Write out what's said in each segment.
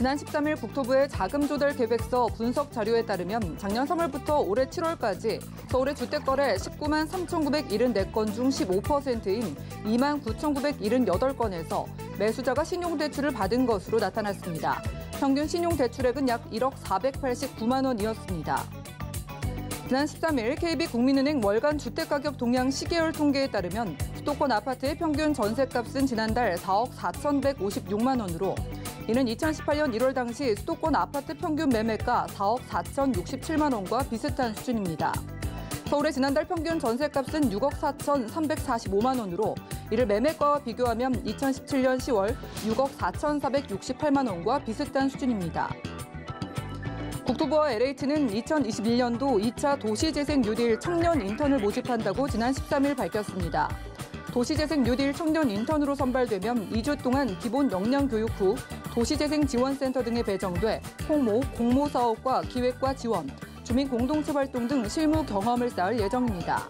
지난 13일 국토부의 자금 조달 계획서 분석 자료에 따르면 작년 3월부터 올해 7월까지 서울의 주택거래 19만 3,974건 중 15%인 2만 9,978건에서 매수자가 신용대출을 받은 것으로 나타났습니다. 평균 신용대출액은 약 1억 489만 원이었습니다. 지난 13일 KB 국민은행 월간 주택가격 동향 시계개 통계에 따르면 수도권 아파트의 평균 전셋값은 지난달 4억 4,156만 원으로 이는 2018년 1월 당시 수도권 아파트 평균 매매가 4억 4,067만 원과 비슷한 수준입니다. 서울의 지난달 평균 전셋값은 6억 4,345만 원으로 이를 매매가와 비교하면 2017년 10월 6억 4,468만 원과 비슷한 수준입니다. 국토부와 LH는 2021년도 2차 도시재생 뉴딜 청년 인턴을 모집한다고 지난 13일 밝혔습니다. 도시재생 뉴딜 청년 인턴으로 선발되면 2주 동안 기본 역량 교육 후 도시재생 지원센터 등에 배정돼 홍모, 공모 사업과 기획과 지원, 주민 공동체 활동 등 실무 경험을 쌓을 예정입니다.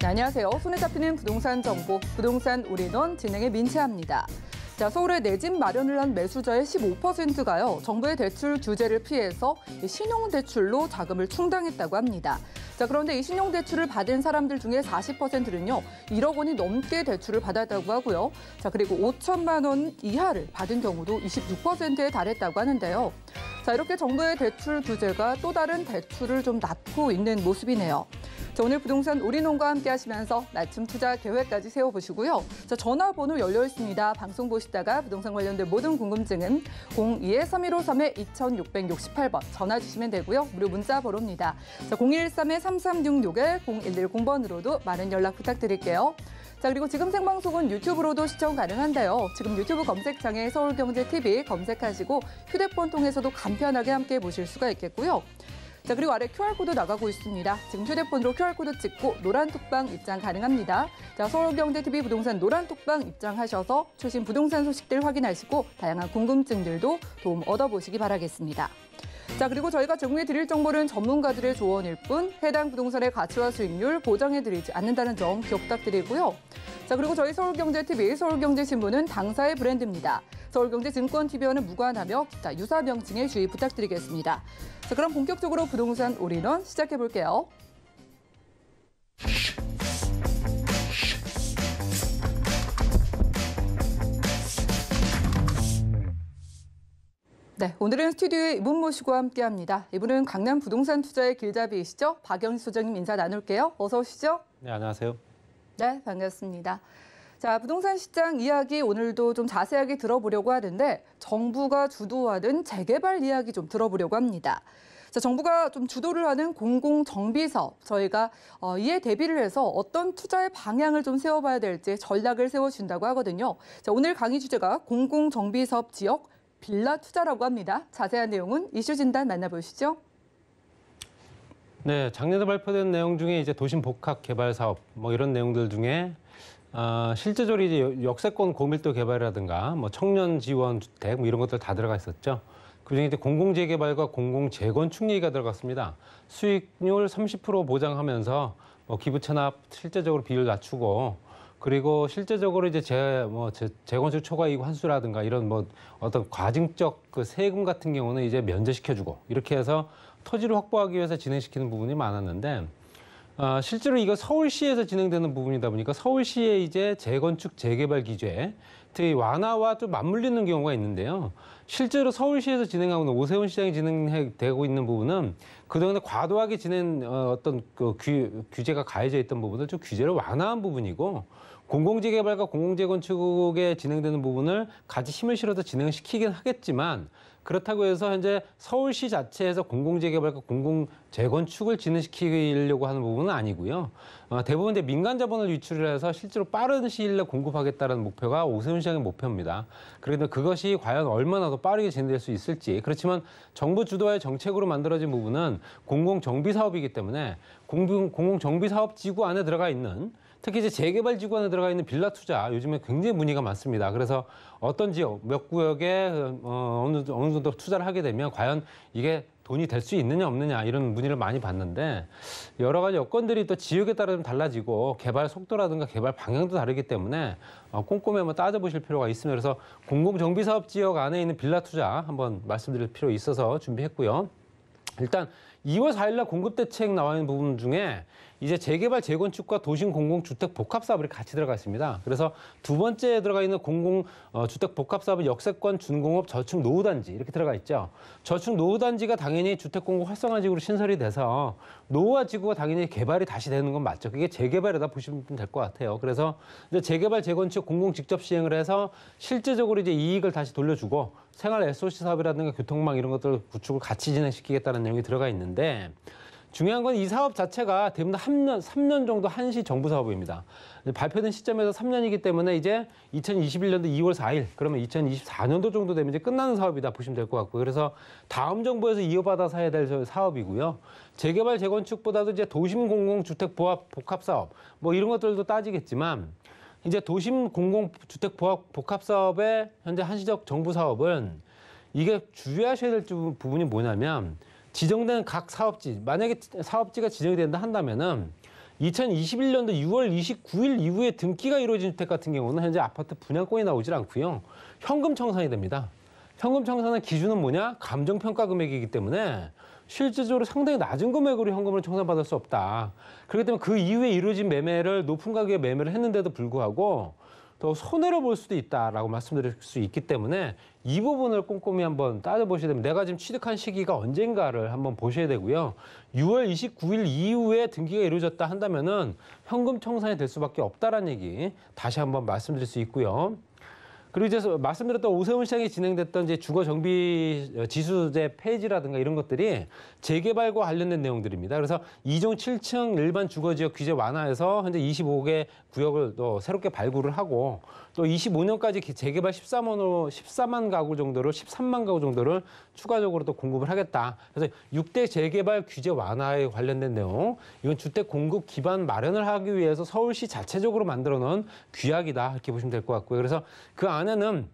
네, 안녕하세요. 손에 잡히는 부동산 정보, 부동산 우리돈 진행의 민채합니다. 자, 서울의 내 집 마련을 한 매수자의 15%가요. 정부의 대출 규제를 피해서 신용대출로 자금을 충당했다고 합니다. 자, 그런데 이 신용 대출을 받은 사람들 중에 40%는요. 1억 원이 넘게 대출을 받았다고 하고요. 자, 그리고 5천만 원 이하를 받은 경우도 26%에 달했다고 하는데요. 자, 이렇게 정부의 대출 규제가 또 다른 대출을 좀낳고 있는 모습이네요. 자, 오늘 부동산 우리농과 함께 하시면서 낮춤 투자 계획까지 세워보시고요. 자, 전화번호 열려 있습니다. 방송 보시다가 부동산 관련된 모든 궁금증은 02-3153-2668번 전화 주시면 되고요. 무료 문자 번호입니다. 자, 0 1 3 3 3366-0110번으로도 많은 연락 부탁드릴게요. 자 그리고 지금 생방송은 유튜브로도 시청 가능한데요. 지금 유튜브 검색창에 서울경제TV 검색하시고 휴대폰 통해서도 간편하게 함께 보실 수가 있겠고요. 자 그리고 아래 QR코드 나가고 있습니다. 지금 휴대폰으로 QR코드 찍고 노란톡방 입장 가능합니다. 자 서울경제TV 부동산 노란톡방 입장하셔서 최신 부동산 소식들 확인하시고 다양한 궁금증들도 도움 얻어보시기 바라겠습니다. 자, 그리고 저희가 제공해 드릴 정보는 전문가들의 조언일 뿐 해당 부동산의 가치와 수익률 보장해 드리지 않는다는 점 기억 부탁드리고요. 자, 그리고 저희 서울경제TV, 서울경제신문은 당사의 브랜드입니다. 서울경제증권TV와는 무관하며 기타 유사 명칭에 주의 부탁드리겠습니다. 자, 그럼 본격적으로 부동산 올인원 시작해 볼게요. 네, 오늘은 스튜디오에 이분 모시고 함께합니다. 이분은 강남 부동산 투자의 길잡이이시죠. 박영희 소장님 인사 나눌게요. 어서 오시죠. 네, 안녕하세요. 네, 반갑습니다. 자, 부동산 시장 이야기 오늘도 좀 자세하게 들어보려고 하는데 정부가 주도하는 재개발 이야기 좀 들어보려고 합니다. 자, 정부가 좀 주도를 하는 공공정비사업 저희가 어, 이에 대비를 해서 어떤 투자의 방향을 좀 세워봐야 될지 전략을 세워준다고 하거든요. 자, 오늘 강의 주제가 공공정비사업 지역 빌라 투자라고 합니다. 자세한 내용은 이슈 진단 만나보시죠. 네, 작년에 발표된 내용 중에 이제 도심 복합 개발 사업 뭐 이런 내용들 중에 어, 실제적으로 이제 역세권 고밀도 개발이라든가 뭐 청년 지원 주택 뭐 이런 것들 다 들어가 있었죠. 그중에 이제 공공재개발과 공공재건축 얘기가 들어갔습니다. 수익률 30% 보장하면서 뭐 기부 체납 실제적으로 비율 낮추고 그리고 실제적으로 이제 재, 뭐 재, 재건축 초과이익 환수라든가 이런 뭐 어떤 과징적 그 세금 같은 경우는 이제 면제시켜주고 이렇게 해서 토지를 확보하기 위해서 진행시키는 부분이 많았는데 어, 실제로 이거 서울시에서 진행되는 부분이다 보니까 서울시의 이제 재건축 재개발 기재 특히 완화와 좀 맞물리는 경우가 있는데요. 실제로 서울시에서 진행하고 오세훈 시장이 진행되고 있는 부분은 그동안에 과도하게 지낸 어, 어떤 그 규, 규제가 가해져 있던 부분을 좀 규제를 완화한 부분이고 공공재 개발과 공공재 건축에 진행되는 부분을 같이 힘을 실어서 진행시키긴 을 하겠지만 그렇다고 해서 현재 서울시 자체에서 공공재 개발과 공공 재건축을 진행시키려고 하는 부분은 아니고요. 어, 대부분 이제 민간 자본을 유출을 해서 실제로 빠른 시일 내에 공급하겠다는 목표가 오세훈 시장의 목표입니다. 그런데 그것이 과연 얼마나 더 빠르게 진행될 수 있을지 그렇지만 정부 주도의 정책으로 만들어진 부분은 공공정비 사업이기 때문에 공공정비 사업 지구 안에 들어가 있는 특히 이제 재개발 지구 안에 들어가 있는 빌라 투자 요즘에 굉장히 문의가 많습니다. 그래서 어떤 지역 몇 구역에 어, 느 어느 정도 투자를 하게 되면 과연 이게 돈이 될 수 있느냐 없느냐 이런 문의를 많이 받는데 여러 가지 여건들이 또 지역에 따라 좀 달라지고 개발 속도라든가 개발 방향도 다르기 때문에 어, 꼼꼼히 한번 따져보실 필요가 있습니다. 그래서 공공정비사업 지역 안에 있는 빌라 투자 한번 말씀드릴 필요 있어서 준비했고요. 일단 2월 4일날 공급 대책 나와 있는 부분 중에 이제 재개발 재건축과 도심 공공 주택 복합 사업이 같이 들어가 있습니다. 그래서 두 번째에 들어가 있는 공공 어, 주택 복합 사업은 역세권 준공업 저층 노후 단지 이렇게 들어가 있죠. 저층 노후 단지가 당연히 주택 공공 활성화 지구로 신설이 돼서 노후화 지구가 당연히 개발이 다시 되는 건 맞죠. 그게 재개발이다 보시면 될 것 같아요. 그래서 이제 재개발 재건축 공공 직접 시행을 해서 실제적으로 이제 이익을 다시 돌려주고 생활 SOC 사업이라든가 교통망 이런 것들 구축을 같이 진행시키겠다는 내용이 들어가 있는데 중요한 건 이 사업 자체가 대부분 3년, 3년 정도 한시 정부 사업입니다. 발표된 시점에서 3년이기 때문에 이제 2021년도 2월 4일, 그러면 2024년도 정도 되면 이제 끝나는 사업이다 보시면 될 것 같고 요 그래서 다음 정부에서 이어받아서 해야 될 사업이고요. 재개발, 재건축보다도 이제 도심 공공주택 보합, 복합 사업 뭐 이런 것들도 따지겠지만 이제 도심 공공주택 보합, 복합 사업의 현재 한시적 정부 사업은 이게 주의하셔야 될 부분이 뭐냐면 지정된 각 사업지, 만약에 사업지가 지정이 된다 한다면은 2021년도 6월 29일 이후에 등기가 이루어진 주택 같은 경우는 현재 아파트 분양권이 나오질 않고요. 현금 청산이 됩니다. 현금 청산의 기준은 뭐냐? 감정평가 금액이기 때문에 실질적으로 상당히 낮은 금액으로 현금을 청산받을 수 없다. 그렇기 때문에 그 이후에 이루어진 매매를 높은 가격에 매매를 했는데도 불구하고 더 손해를 볼 수도 있다라고 말씀드릴 수 있기 때문에 이 부분을 꼼꼼히 한번 따져보셔야 됩니다. 내가 지금 취득한 시기가 언젠가를 한번 보셔야 되고요. 6월 29일 이후에 등기가 이루어졌다 한다면은 현금 청산이 될 수밖에 없다라는 얘기 다시 한번 말씀드릴 수 있고요. 그리고 이제 말씀드렸던 오세훈 시장이 진행됐던 이제 주거 정비 어, 지수제 폐지라든가 이런 것들이 재개발과 관련된 내용들입니다. 그래서 2종 7층 일반 주거 지역 규제 완화해서 현재 25개 구역을 또 새롭게 발굴을 하고 또 25년까지 재개발 13원으로 14만 가구 정도를 13만 가구 정도를 추가적으로 또 공급을 하겠다. 그래서 6대 재개발 규제 완화에 관련된 내용. 이건 주택 공급 기반 마련을 하기 위해서 서울시 자체적으로 만들어 놓은 규약이다. 이렇게 보시면 될 것 같고요. 그래서 그 안에는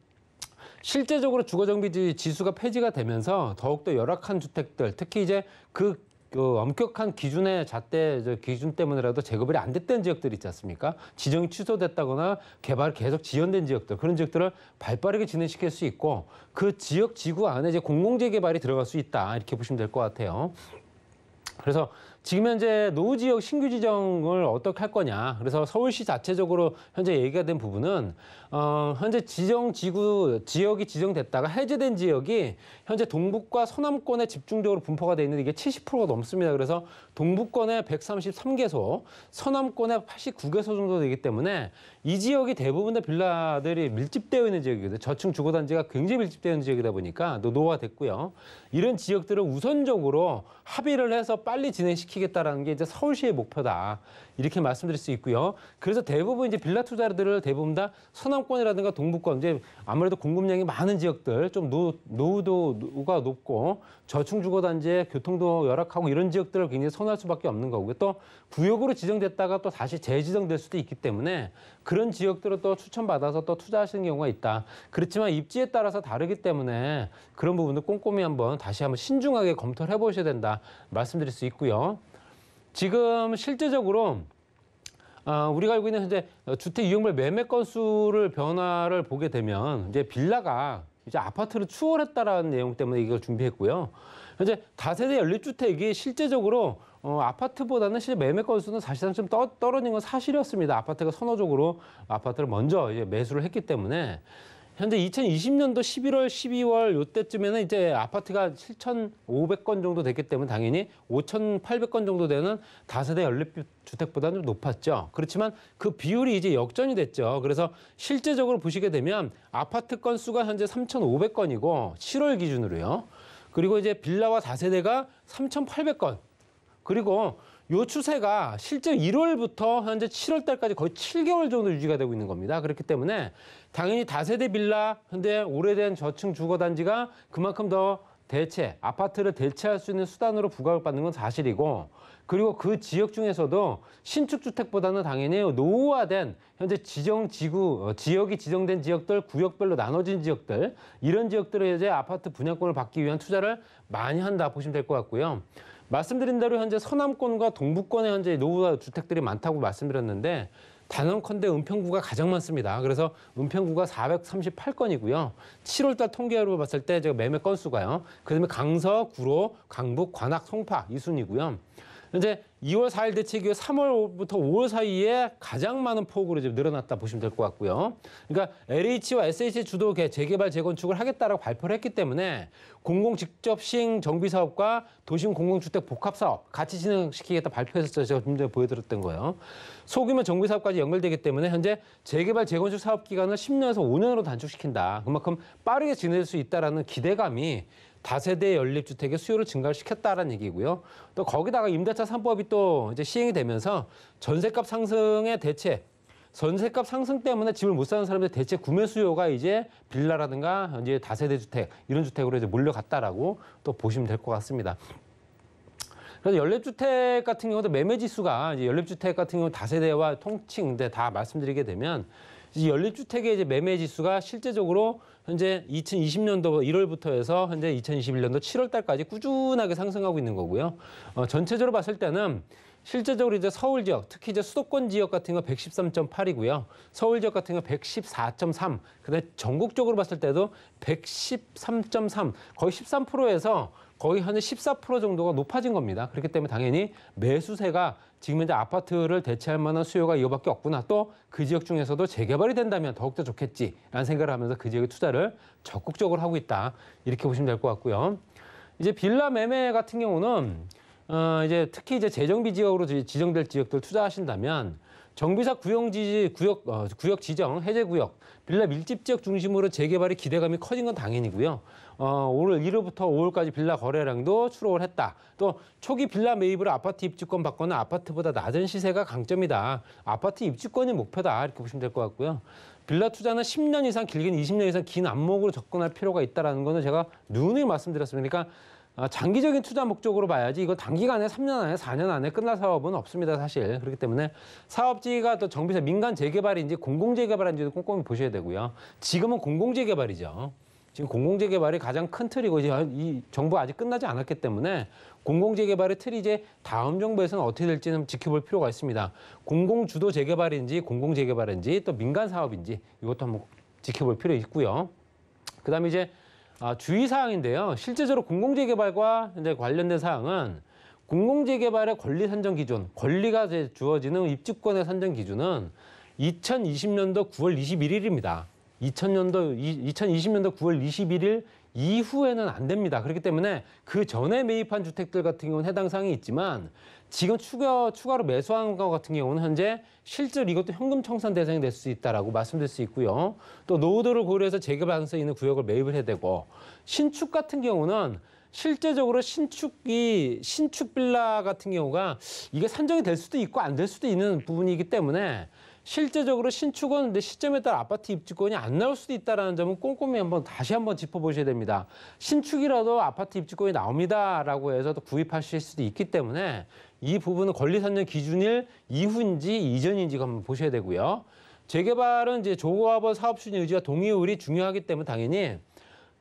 실제적으로 주거정비 지수가 폐지가 되면서 더욱더 열악한 주택들, 특히 이제 그그 엄격한 기준의 잣대 저 기준 때문에라도 재개발이 안 됐던 지역들 있지 않습니까? 지정이 취소됐다거나 개발 계속 지연된 지역들 그런 지역들을 발빠르게 진행시킬 수 있고 그 지역 지구 안에 이제 공공재개발이 들어갈 수 있다 이렇게 보시면 될 것 같아요. 그래서 지금 현재 노후 지역 신규 지정을 어떻게 할 거냐. 그래서 서울시 자체적으로 현재 얘기가 된 부분은 어, 현재 지정 지구 지역이 지정됐다가 해제된 지역이 현재 동북과 서남권에 집중적으로 분포가 돼 있는데 이게 70%가 넘습니다. 그래서 동북권에 133개소, 서남권에 89개소 정도 되기 때문에 이 지역이 대부분 다 빌라들이 밀집되어 있는 지역이거든요. 저층 주거단지가 굉장히 밀집되어 있는 지역이다 보니까 노화 됐고요. 이런 지역들을 우선적으로 합의를 해서 빨리 진행시키겠다라는 게 이제 서울시의 목표다. 이렇게 말씀드릴 수 있고요. 그래서 대부분 이제 빌라 투자들을 대부분 다 서남권이라든가 동북권 이제 아무래도 공급량이 많은 지역들 좀 노, 노후도가 높고 저층 주거단지에 교통도 열악하고 이런 지역들을 굉장히 선호할 수밖에 없는 거고 또 구역으로 지정됐다가 또 다시 재지정될 수도 있기 때문에 그런 지역들을 또 추천받아서 또 투자하시는 경우가 있다. 그렇지만 입지에 따라서 다르기 때문에 그런 부분도 꼼꼼히 한번 다시 한번 신중하게 검토를 해보셔야 된다 말씀드릴 수 있고요. 지금 실제적으로 아, 우리가 알고 있는 현재 주택 이용별 매매 건수를 변화를 보게 되면 이제 빌라가 이제 아파트를 추월했다라는 내용 때문에 이걸 준비했고요. 현재 다세대 연립주택이 실제적으로 어, 아파트보다는 실제 매매 건수는 사실상 좀 떠, 떨어진 건 사실이었습니다. 아파트가 선호적으로 아파트를 먼저 이제 매수를 했기 때문에 현재 2020년도 11월, 12월 요때쯤에는 이제 아파트가 7,500건 정도 됐기 때문에 당연히 5,800건 정도 되는 다세대 연립 주택보다는 좀 높았죠. 그렇지만 그 비율이 이제 역전이 됐죠. 그래서 실제적으로 보시게 되면 아파트 건수가 현재 3,500건이고 7월 기준으로요. 그리고 이제 빌라와 다세대가 3,800건. 그리고 요 추세가 실제 1월부터 현재 7월 달까지 거의 7개월 정도 유지가 되고 있는 겁니다. 그렇기 때문에 당연히 다세대 빌라, 현재 오래된 저층 주거 단지가 그만큼 더 대체, 아파트를 대체할 수 있는 수단으로 부각을 받는 건 사실이고 그리고 그 지역 중에서도 신축 주택보다는 당연히 노후화된 현재 지정 지구 어, 지역이 지정된 지역들 구역별로 나눠진 지역들 이런 지역들을 이제 아파트 분양권을 받기 위한 투자를 많이 한다 보시면 될 것 같고요. 말씀드린 대로 현재 서남권과 동북권에 현재 노후화 주택들이 많다고 말씀드렸는데 단언컨대 은평구가 가장 많습니다. 그래서 은평구가 438건이고요. 7월달 통계로 봤을 때 제가 매매 건수가요. 그다음에 강서, 구로, 강북, 관악, 송파 이 순이고요. 이제 2월 4일 대책이 3월부터 5월 사이에 가장 많은 폭으로 지금 늘어났다 보시면 될 것 같고요. 그러니까 LH와 SH 주도 재개발 재건축을 하겠다라고 발표를 했기 때문에 공공 직접 시행 정비 사업과 도심 공공주택 복합 사업 같이 진행시키겠다 발표했었죠. 제가 좀 전에 보여드렸던 거예요. 소규모 정비 사업까지 연결되기 때문에 현재 재개발 재건축 사업 기간을 10년에서 5년으로 단축시킨다. 그만큼 빠르게 진행될 수 있다라는 기대감이 다세대 연립주택의 수요를 증가시켰다라는 얘기고요. 또 거기다가 임대차 3법이 또 이제 시행이 되면서 전세값 상승의 대체 전세값 상승 때문에 집을 못 사는 사람들 대체 구매 수요가 이제 빌라라든가 이제 다세대 주택 이런 주택으로 이제 몰려갔다라고 또 보시면 될 것 같습니다. 그래서 연립주택 같은 경우도 매매 지수가 이제 연립주택 같은 경우 다세대와 통칭 인데다 네, 말씀드리게 되면 이 연립주택의 이제 매매 지수가 실제적으로 현재 2020년도 1월부터 해서 현재 2021년도 7월달까지 꾸준하게 상승하고 있는 거고요. 어, 전체적으로 봤을 때는 실제적으로 이제 서울 지역, 특히 이제 수도권 지역 같은 거 113.8이고요. 서울 지역 같은 거 114.3. 근데 전국적으로 봤을 때도 113.3, 거의 13%에서 거의 한 14% 정도가 높아진 겁니다. 그렇기 때문에 당연히 매수세가 지금 현재 아파트를 대체할 만한 수요가 이거밖에 없구나. 또 그 지역 중에서도 재개발이 된다면 더욱더 좋겠지라는 생각을 하면서 그 지역에 투자를 적극적으로 하고 있다. 이렇게 보시면 될 것 같고요. 이제 빌라 매매 같은 경우는 어 이제 특히 이제 재정비 지역으로 지정될 지역들 투자하신다면 정비사 구역 지지 구역 어, 구역 지정 해제 구역 빌라 밀집 지역 중심으로 재개발이 기대감이 커진 건 당연이고요. 어, 오늘 1월부터 5월까지 빌라 거래량도 추로를 했다. 또 초기 빌라 매입으로 아파트 입주권 받거나 아파트보다 낮은 시세가 강점이다. 아파트 입주권이 목표다 이렇게 보시면 될 것 같고요. 빌라 투자는 10년 이상 길게는 20년 이상 긴 안목으로 접근할 필요가 있다라는 거는 제가 눈을 말씀드렸습니다. 그러니까 아, 장기적인 투자 목적으로 봐야지 이거 단기간에 3년 안에 4년 안에 끝날 사업은 없습니다 사실 그렇기 때문에 사업지가 또 정비사 민간 재개발인지 공공재개발인지도 꼼꼼히 보셔야 되고요 지금은 공공재개발이죠 지금 공공재개발이 가장 큰 틀이고 이제 이 정부 아직 끝나지 않았기 때문에 공공재개발의 틀이 이제 다음 정부에서는 어떻게 될지는 지켜볼 필요가 있습니다 공공주도 재개발인지 공공재개발인지 또 민간 사업인지 이것도 한번 지켜볼 필요 있고요 그다음에 이제 아, 주의사항인데요. 실제적으로 공공재 개발과 이제 관련된 사항은 공공재 개발의 권리 산정 기준, 권리가 주어지는 입주권의 산정 기준은 2020년도 9월 21일입니다. 2000년도, 2020년도 9월 21일 이후에는 안 됩니다. 그렇기 때문에 그 전에 매입한 주택들 같은 경우는 해당 사항이 있지만 지금 추가, 추가로 매수한 것 같은 경우는 현재 실질 이것도 현금 청산 대상이 될 수 있다라고 말씀드릴 수 있고요. 또 노후도를 고려해서 재개 발 방세 있는 구역을 매입을 해야 되고 신축 같은 경우는 실제적으로 신축이 신축 빌라 같은 경우가 이게 산정이 될 수도 있고 안 될 수도 있는 부분이기 때문에 실제적으로 신축은 데 시점에 따라 아파트 입주권이 안 나올 수도 있다는 점은 꼼꼼히 한번 다시 한번 짚어보셔야 됩니다. 신축이라도 아파트 입주권이 나옵니다라고 해서 또 구입하실 수도 있기 때문에 이 부분은 권리산정 기준일 이후인지 이전인지 한번 보셔야 되고요. 재개발은 이제 조합원 사업 추진 의지와 동의율이 중요하기 때문에 당연히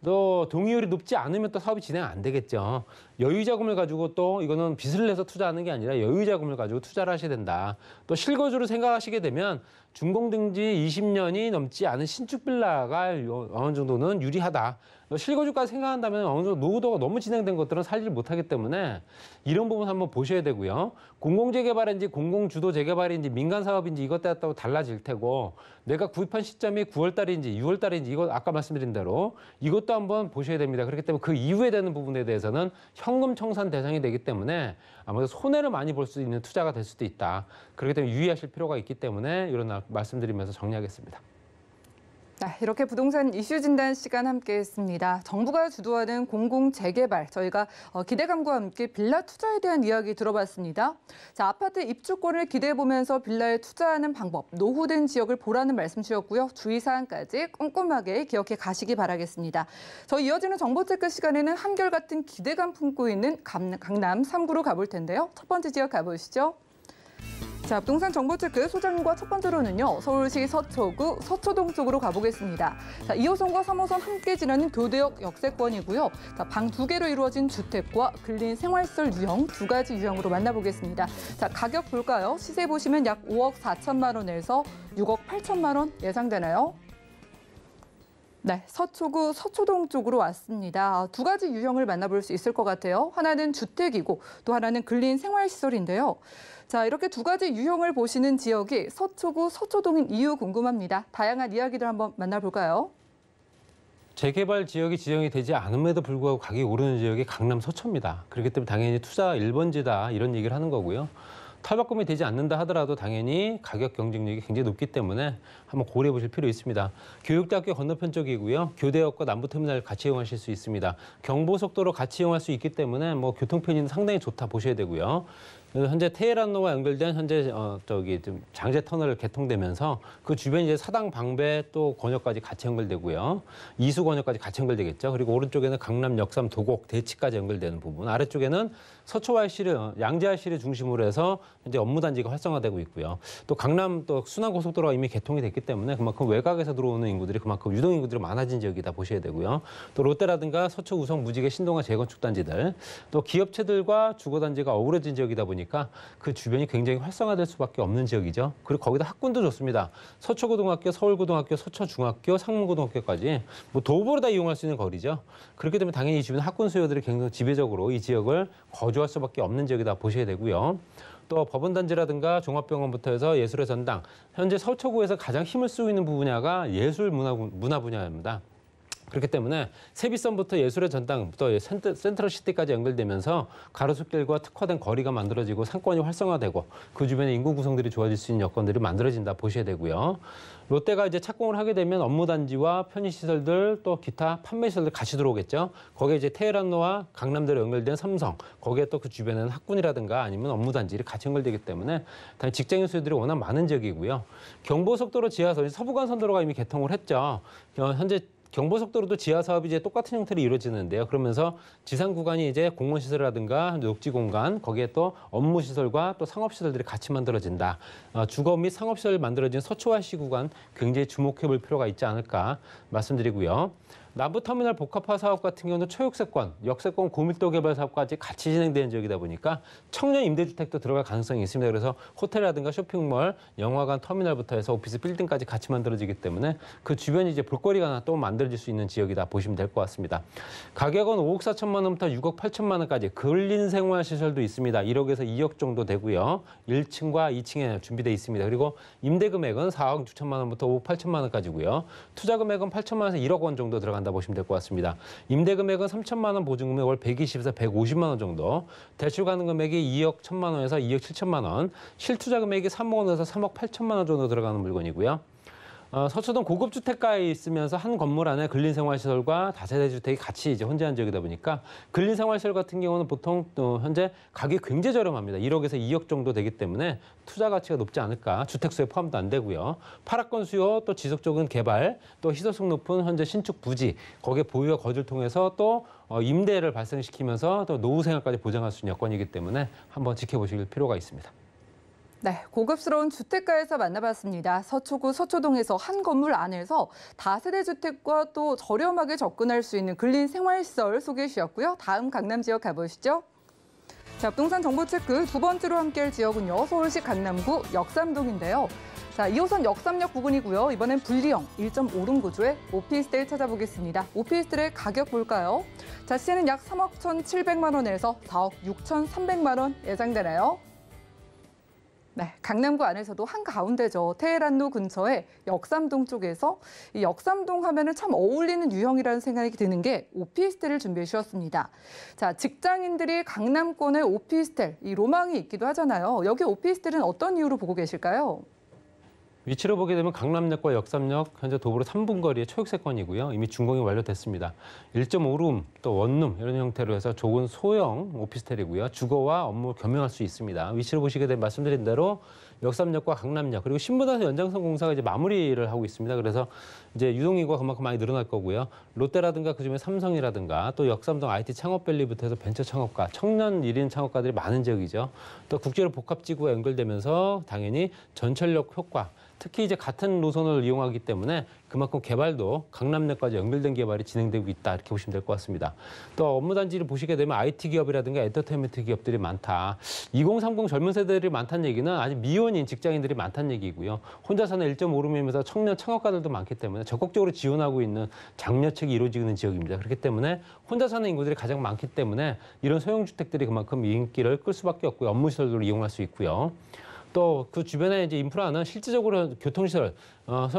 또 동의율이 높지 않으면 또 사업이 진행 안 되겠죠. 여유 자금을 가지고 또 이거는 빚을 내서 투자하는 게 아니라 여유 자금을 가지고 투자를 하셔야 된다. 또 실거주를 생각하시게 되면 준공등지 20년이 넘지 않은 신축 빌라가 어느 정도는 유리하다. 실거주까지 생각한다면 어느 정도 노후도가 너무 진행된 것들은 살지 못하기 때문에 이런 부분 한번 보셔야 되고요. 공공재개발인지 공공주도 재개발인지 민간사업인지 이것 따라 달라질 테고 내가 구입한 시점이 9월달인지 6월달인지 이거 아까 말씀드린 대로 이것도 한번 보셔야 됩니다. 그렇기 때문에 그 이후에 되는 부분에 대해서는 현금 청산 대상이 되기 때문에 아무래도 손해를 많이 볼 수 있는 투자가 될 수도 있다. 그렇기 때문에 유의하실 필요가 있기 때문에 이런 말씀드리면서 정리하겠습니다. 네, 이렇게 부동산 이슈 진단 시간 함께했습니다. 정부가 주도하는 공공 재개발, 저희가 어, 기대감과 함께 빌라 투자에 대한 이야기 들어봤습니다. 자, 아파트 입주권을 기대해보면서 빌라에 투자하는 방법, 노후된 지역을 보라는 말씀 주셨고요. 주의사항까지 꼼꼼하게 기억해 가시기 바라겠습니다. 저 이어지는 정보체크 시간에는 한결같은 기대감 품고 있는 강남 3구로 가볼 텐데요. 첫 번째 지역 가보시죠. 자, 부동산 정보체크 소장님과 첫 번째로는요. 서울시 서초구 서초동 쪽으로 가보겠습니다. 자, 2호선과 3호선 함께 지나는 교대역 역세권이고요. 자, 방 두 개로 이루어진 주택과 근린 생활설 유형 두 가지 유형으로 만나보겠습니다. 자, 가격 볼까요? 시세 보시면 약 5억 4천만 원에서 6억 8천만 원 예상되나요? 네, 서초구 서초동 쪽으로 왔습니다. 아, 두 가지 유형을 만나볼 수 있을 것 같아요. 하나는 주택이고 또 하나는 근린 생활시설인데요. 자, 이렇게 두 가지 유형을 보시는 지역이 서초구 서초동인 이유 궁금합니다. 다양한 이야기들 한번 만나볼까요? 재개발 지역이 지정이 되지 않음에도 불구하고 가격이 오르는 지역이 강남 서초입니다. 그렇기 때문에 당연히 투자 1번지다 이런 얘기를 하는 거고요. 탈바꿈이 되지 않는다 하더라도 당연히 가격 경쟁력이 굉장히 높기 때문에 한번 고려해 보실 필요 있습니다. 교육대학교 건너편 쪽이고요. 교대역과 남부터미널 같이 이용하실 수 있습니다. 경보속도로 같이 이용할 수 있기 때문에 뭐 교통편이 상당히 좋다 보셔야 되고요. 현재 테헤란로와 연결된 현재 어, 저기 좀 장제 터널 개통되면서 그 주변 이제 사당 방배 또 권역까지 같이 연결되고요. 이수 권역까지 같이 연결되겠죠. 그리고 오른쪽에는 강남 역삼 도곡 대치까지 연결되는 부분, 아래쪽에는 서초와이씨를 양재와이씨를 중심으로 해서 이제 업무 단지가 활성화되고 있고요. 또 강남 또 순환 고속도로가 이미 개통이 됐기 때문에 그만큼 외곽에서 들어오는 인구들이 그만큼 유동 인구들이 많아진 지역이다 보셔야 되고요. 또 롯데라든가 서초 우성 무지개 신동아 재건축 단지들 또 기업체들과 주거 단지가 어우러진 지역이다 보니까 그 주변이 굉장히 활성화될 수밖에 없는 지역이죠. 그리고 거기다 학군도 좋습니다. 서초고등학교, 서울고등학교, 서초중학교, 상문고등학교까지 뭐 도보로 다 이용할 수 있는 거리죠. 그렇게 되면 당연히 이 주변 학군 수요들이 굉장히 지배적으로 이 지역을 거주 거주할 수밖에 없는 지역이다 보셔야 되고요. 또 법원단지라든가 종합병원부터 해서 예술의 전당, 현재 서초구에서 가장 힘을 쓰고 있는 분야가 예술 문화, 문화 분야입니다. 그렇기 때문에 세비선부터 예술의 전당부터 센트럴시티까지 연결되면서 가로수길과 특화된 거리가 만들어지고 상권이 활성화되고 그 주변의 인구 구성들이 좋아질 수 있는 여건들이 만들어진다 보셔야 되고요. 롯데가 이제 착공을 하게 되면 업무 단지와 편의 시설들 또 기타 판매 시설들 같이 들어오겠죠. 거기에 이제 테헤란로와 강남대로 연결된 삼성, 거기에 또 그 주변에는 학군이라든가 아니면 업무 단지를 같이 연결되기 때문에 당연히 직장인 수요들이 워낙 많은 지역이고요. 경보속도로 지하선 서부간선도로가 이미 개통을 했죠. 어, 현재 경보속도로도 지하 사업이 이제 똑같은 형태로 이루어지는데요. 그러면서 지상 구간이 이제 공원 시설이라든가 녹지 공간, 거기에 또 업무 시설과 또 상업 시설들이 같이 만들어진다. 어, 주거 및 상업 시설 만들어진 서초와시 구간 굉장히 주목해 볼 필요가 있지 않을까 말씀드리고요. 남부터미널 복합화 사업 같은 경우는 초역세권, 역세권 고밀도 개발 사업까지 같이 진행되는 지역이다 보니까 청년 임대주택도 들어갈 가능성이 있습니다. 그래서 호텔이라든가 쇼핑몰, 영화관 터미널부터 해서 오피스 빌딩까지 같이 만들어지기 때문에 그 주변이 이제 볼거리가 하나 또 만들어질 수 있는 지역이다 보시면 될 것 같습니다. 가격은 5억 4천만 원부터 6억 8천만 원까지 근린 생활 시설도 있습니다. 1억에서 2억 정도 되고요. 1층과 2층에 준비돼 있습니다. 그리고 임대 금액은 4억 6천만 원부터 5억 8천만 원까지고요. 투자 금액은 8천만 원에서 1억 원 정도 들어간 한다 보시면 될 것 같습니다. 임대 금액은 3천만 원 보증금에 월 120에서 150만 원 정도, 대출 가능 금액이 2억 1천만 원에서 2억 7천만 원, 실투자 금액이 3억 원에서 3억 8천만 원 정도 들어가는 물건이고요. 어, 서초동 고급 주택가에 있으면서 한 건물 안에 근린 생활시설과 다세대 주택이 같이 이제 혼재한 지역이다 보니까 근린 생활시설 같은 경우는 보통 또 현재 가격이 굉장히 저렴합니다. 1억에서 2억 정도 되기 때문에 투자 가치가 높지 않을까. 주택 수에 포함도 안 되고요. 파락권 수요 또 지속적인 개발 또 희소성 높은 현재 신축 부지 거기에 보유와 거주를 통해서 또 어, 임대를 발생시키면서 또 노후 생활까지 보장할 수 있는 여건이기 때문에 한번 지켜보실 필요가 있습니다. 네, 고급스러운 주택가에서 만나봤습니다. 서초구 서초동에서 한 건물 안에서 다세대 주택과 또 저렴하게 접근할 수 있는 근린 생활시설 소개시였고요. 다음 강남 지역 가보시죠. 자, 부동산 정보 체크 두 번째로 함께할 지역은요. 서울시 강남구 역삼동인데요. 자, 2호선 역삼역 부근이고요. 이번엔 분리형 1.5룸 구조의 오피스텔 찾아보겠습니다. 오피스텔의 가격 볼까요? 자, 시에는약 3억 1,700만 원에서 4억 6,300만 원 예상되나요? 네, 강남구 안에서도 한 가운데죠. 테헤란로 근처에 역삼동 쪽에서 이 역삼동 하면은 참 어울리는 유형이라는 생각이 드는 게 오피스텔을 준비해 주셨습니다. 자, 직장인들이 강남권의 오피스텔, 이 로망이 있기도 하잖아요. 여기 오피스텔은 어떤 이유로 보고 계실까요? 위치로 보게 되면 강남역과 역삼역, 현재 도보로 3분 거리에 초역세권이고요. 이미 준공이 완료됐습니다. 1.5룸, 또 원룸 이런 형태로 해서 좋은 소형 오피스텔이고요. 주거와 업무 겸용할 수 있습니다. 위치로 보시게 되면 말씀드린 대로 역삼역과 강남역, 그리고 신보단서 연장선 공사가 이제 마무리를 하고 있습니다. 그래서 이제 유동인구가 그만큼 많이 늘어날 거고요. 롯데라든가 그중에 삼성이라든가 또 역삼동 IT 창업밸리부터 해서 벤처 창업가, 청년 1인 창업가들이 많은 지역이죠. 또 국제로 복합지구와 연결되면서 당연히 전철역 효과, 특히 이제 같은 노선을 이용하기 때문에 그만큼 개발도 강남역까지 연결된 개발이 진행되고 있다 이렇게 보시면 될 것 같습니다. 또 업무단지를 보시게 되면 IT 기업이라든가 엔터테인먼트 기업들이 많다. 2030 젊은 세대들이 많다는 얘기는 아직 미혼인 직장인들이 많다는 얘기고요. 혼자 사는 1.5룸이면서 청년 창업가들도 많기 때문에 적극적으로 지원하고 있는 장려책이 이루어지는 지역입니다. 그렇기 때문에 혼자 사는 인구들이 가장 많기 때문에 이런 소형주택들이 그만큼 인기를 끌 수밖에 없고 업무시설로 이용할 수 있고요. 또그 주변에 이제 인프라는 실질적으로 교통시설 어,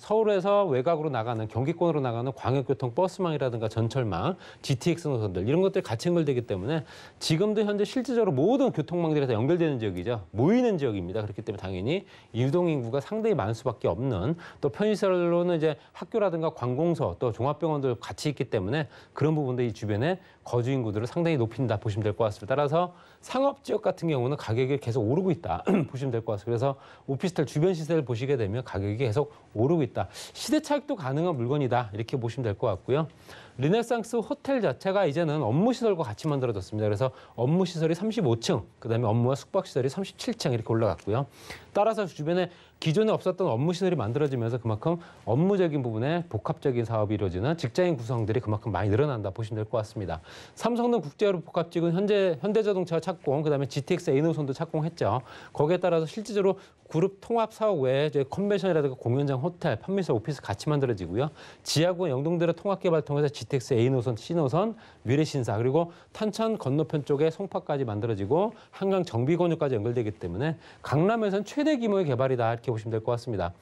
서울, 에서 외곽으로 나가는 경기권으로 나가는 광역교통 버스망이라든가 전철망, GTX 노선들 이런 것들이 같이 연결되기 때문에 지금도 현재 실질적으로 모든 교통망들에서 연결되는 지역이죠. 모이는 지역입니다. 그렇기 때문에 당연히 유동 인구가 상당히 많을 수밖에 없는 또 편의시설로는 이제 학교라든가 관공서 또 종합병원들 같이 있기 때문에 그런 부분도 이 주변에 거주 인구들을 상당히 높인다 보시면 될 것 같습니다. 따라서 상업 지역 같은 경우는 가격이 계속 오르고 있다 보시면 될 것 같습니다. 그래서 오피스텔 주변 시세를 보시게 되면 가격이 계속 오르고 있다. 시대 차익도 가능한 물건이다. 이렇게 보시면 될 것 같고요. 르네상스 호텔 자체가 이제는 업무 시설과 같이 만들어졌습니다. 그래서 업무 시설이 35층, 그다음에 업무와 숙박 시설이 37층 이렇게 올라갔고요. 따라서 주변에 기존에 없었던 업무 시설이 만들어지면서 그만큼 업무적인 부분에 복합적인 사업이 이루어지는 직장인 구성들이 그만큼 많이 늘어난다 보시면 될 것 같습니다. 삼성은 국제화로 복합직은 현재 현대자동차 착공, 그다음에 GTX A노선도 착공했죠. 거기에 따라서 실질적으로 그룹 통합 사업 외에 이제 컨벤션이라든가 공연장, 호텔, 판매소, 오피스 같이 만들어지고요. 지하구와 영동대로 통합 개발 통해서 GTX A노선, C노선, 미래 신사 그리고 탄천 건너편 쪽에 송파까지 만들어지고 한강 정비 권유까지 연결되기 때문에 강남에서는 최대 규모의 개발이다. 이렇게 생각해 보시면 될 것 같습니다.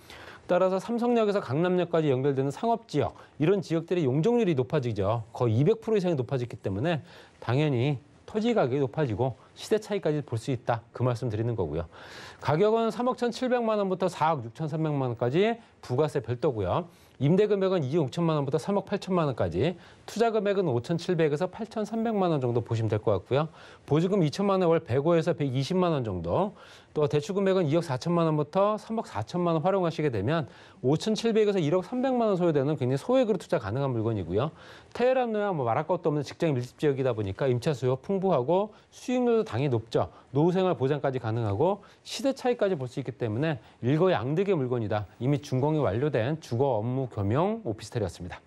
따라서 삼성역에서 강남역까지 연결되는 상업지역 이런 지역들의 용적률이 높아지죠. 거의 200% 이상이 높아졌기 때문에 당연히 토지 가격이 높아지고 시대 차이까지 볼 수 있다. 그 말씀 드리는 거고요. 가격은 3억 1,700만 원부터 4억 6,300만 원까지 부가세 별도고요. 임대 금액은 2억 5천만 원부터 3억 8천만 원까지, 투자 금액은 5,700에서 8,300만 원 정도 보시면 될 것 같고요. 보증금 2천만 원 월 105에서 120만 원 정도, 또 대출 금액은 2억 4천만 원부터 3억 4천만 원 활용하시게 되면 5,700에서 1억 300만 원 소요되는 굉장히 소액으로 투자 가능한 물건이고요. 테헤란노야 뭐 말할 것도 없는 직장 밀집 지역이다 보니까 임차 수요 풍부하고 수익률도 당연히 높죠. 노후생활 보장까지 가능하고 시대 차이까지 볼 수 있기 때문에 일거양득의 물건이다. 이미 준공이 완료된 주거 업무 교명 오피스텔이었습니다.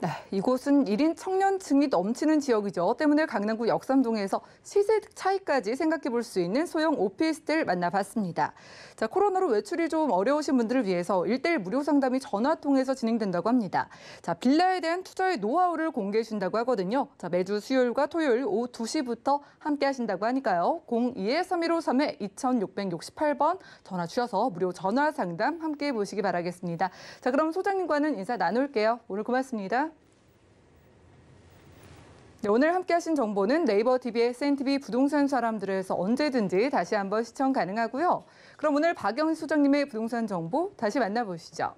네, 이곳은 1인 청년층이 넘치는 지역이죠. 때문에 강남구 역삼동에서 시세 차이까지 생각해 볼 수 있는 소형 오피스텔 만나봤습니다. 자, 코로나로 외출이 좀 어려우신 분들을 위해서 1대1 무료 상담이 전화 통해서 진행된다고 합니다. 자, 빌라에 대한 투자의 노하우를 공개해 준다고 하거든요. 자, 매주 수요일과 토요일 오후 2시부터 함께 하신다고 하니까요. 02-3153-2668번 전화 주셔서 무료 전화 상담 함께 해 보시기 바라겠습니다. 자, 그럼 소장님과는 인사 나눌게요. 오늘 고맙습니다. 네, 오늘 함께하신 정보는 네이버 DBS NTV 부동산 사람들에서 언제든지 다시 한번 시청 가능하고요. 그럼 오늘 박영수 소장님의 부동산 정보 다시 만나보시죠.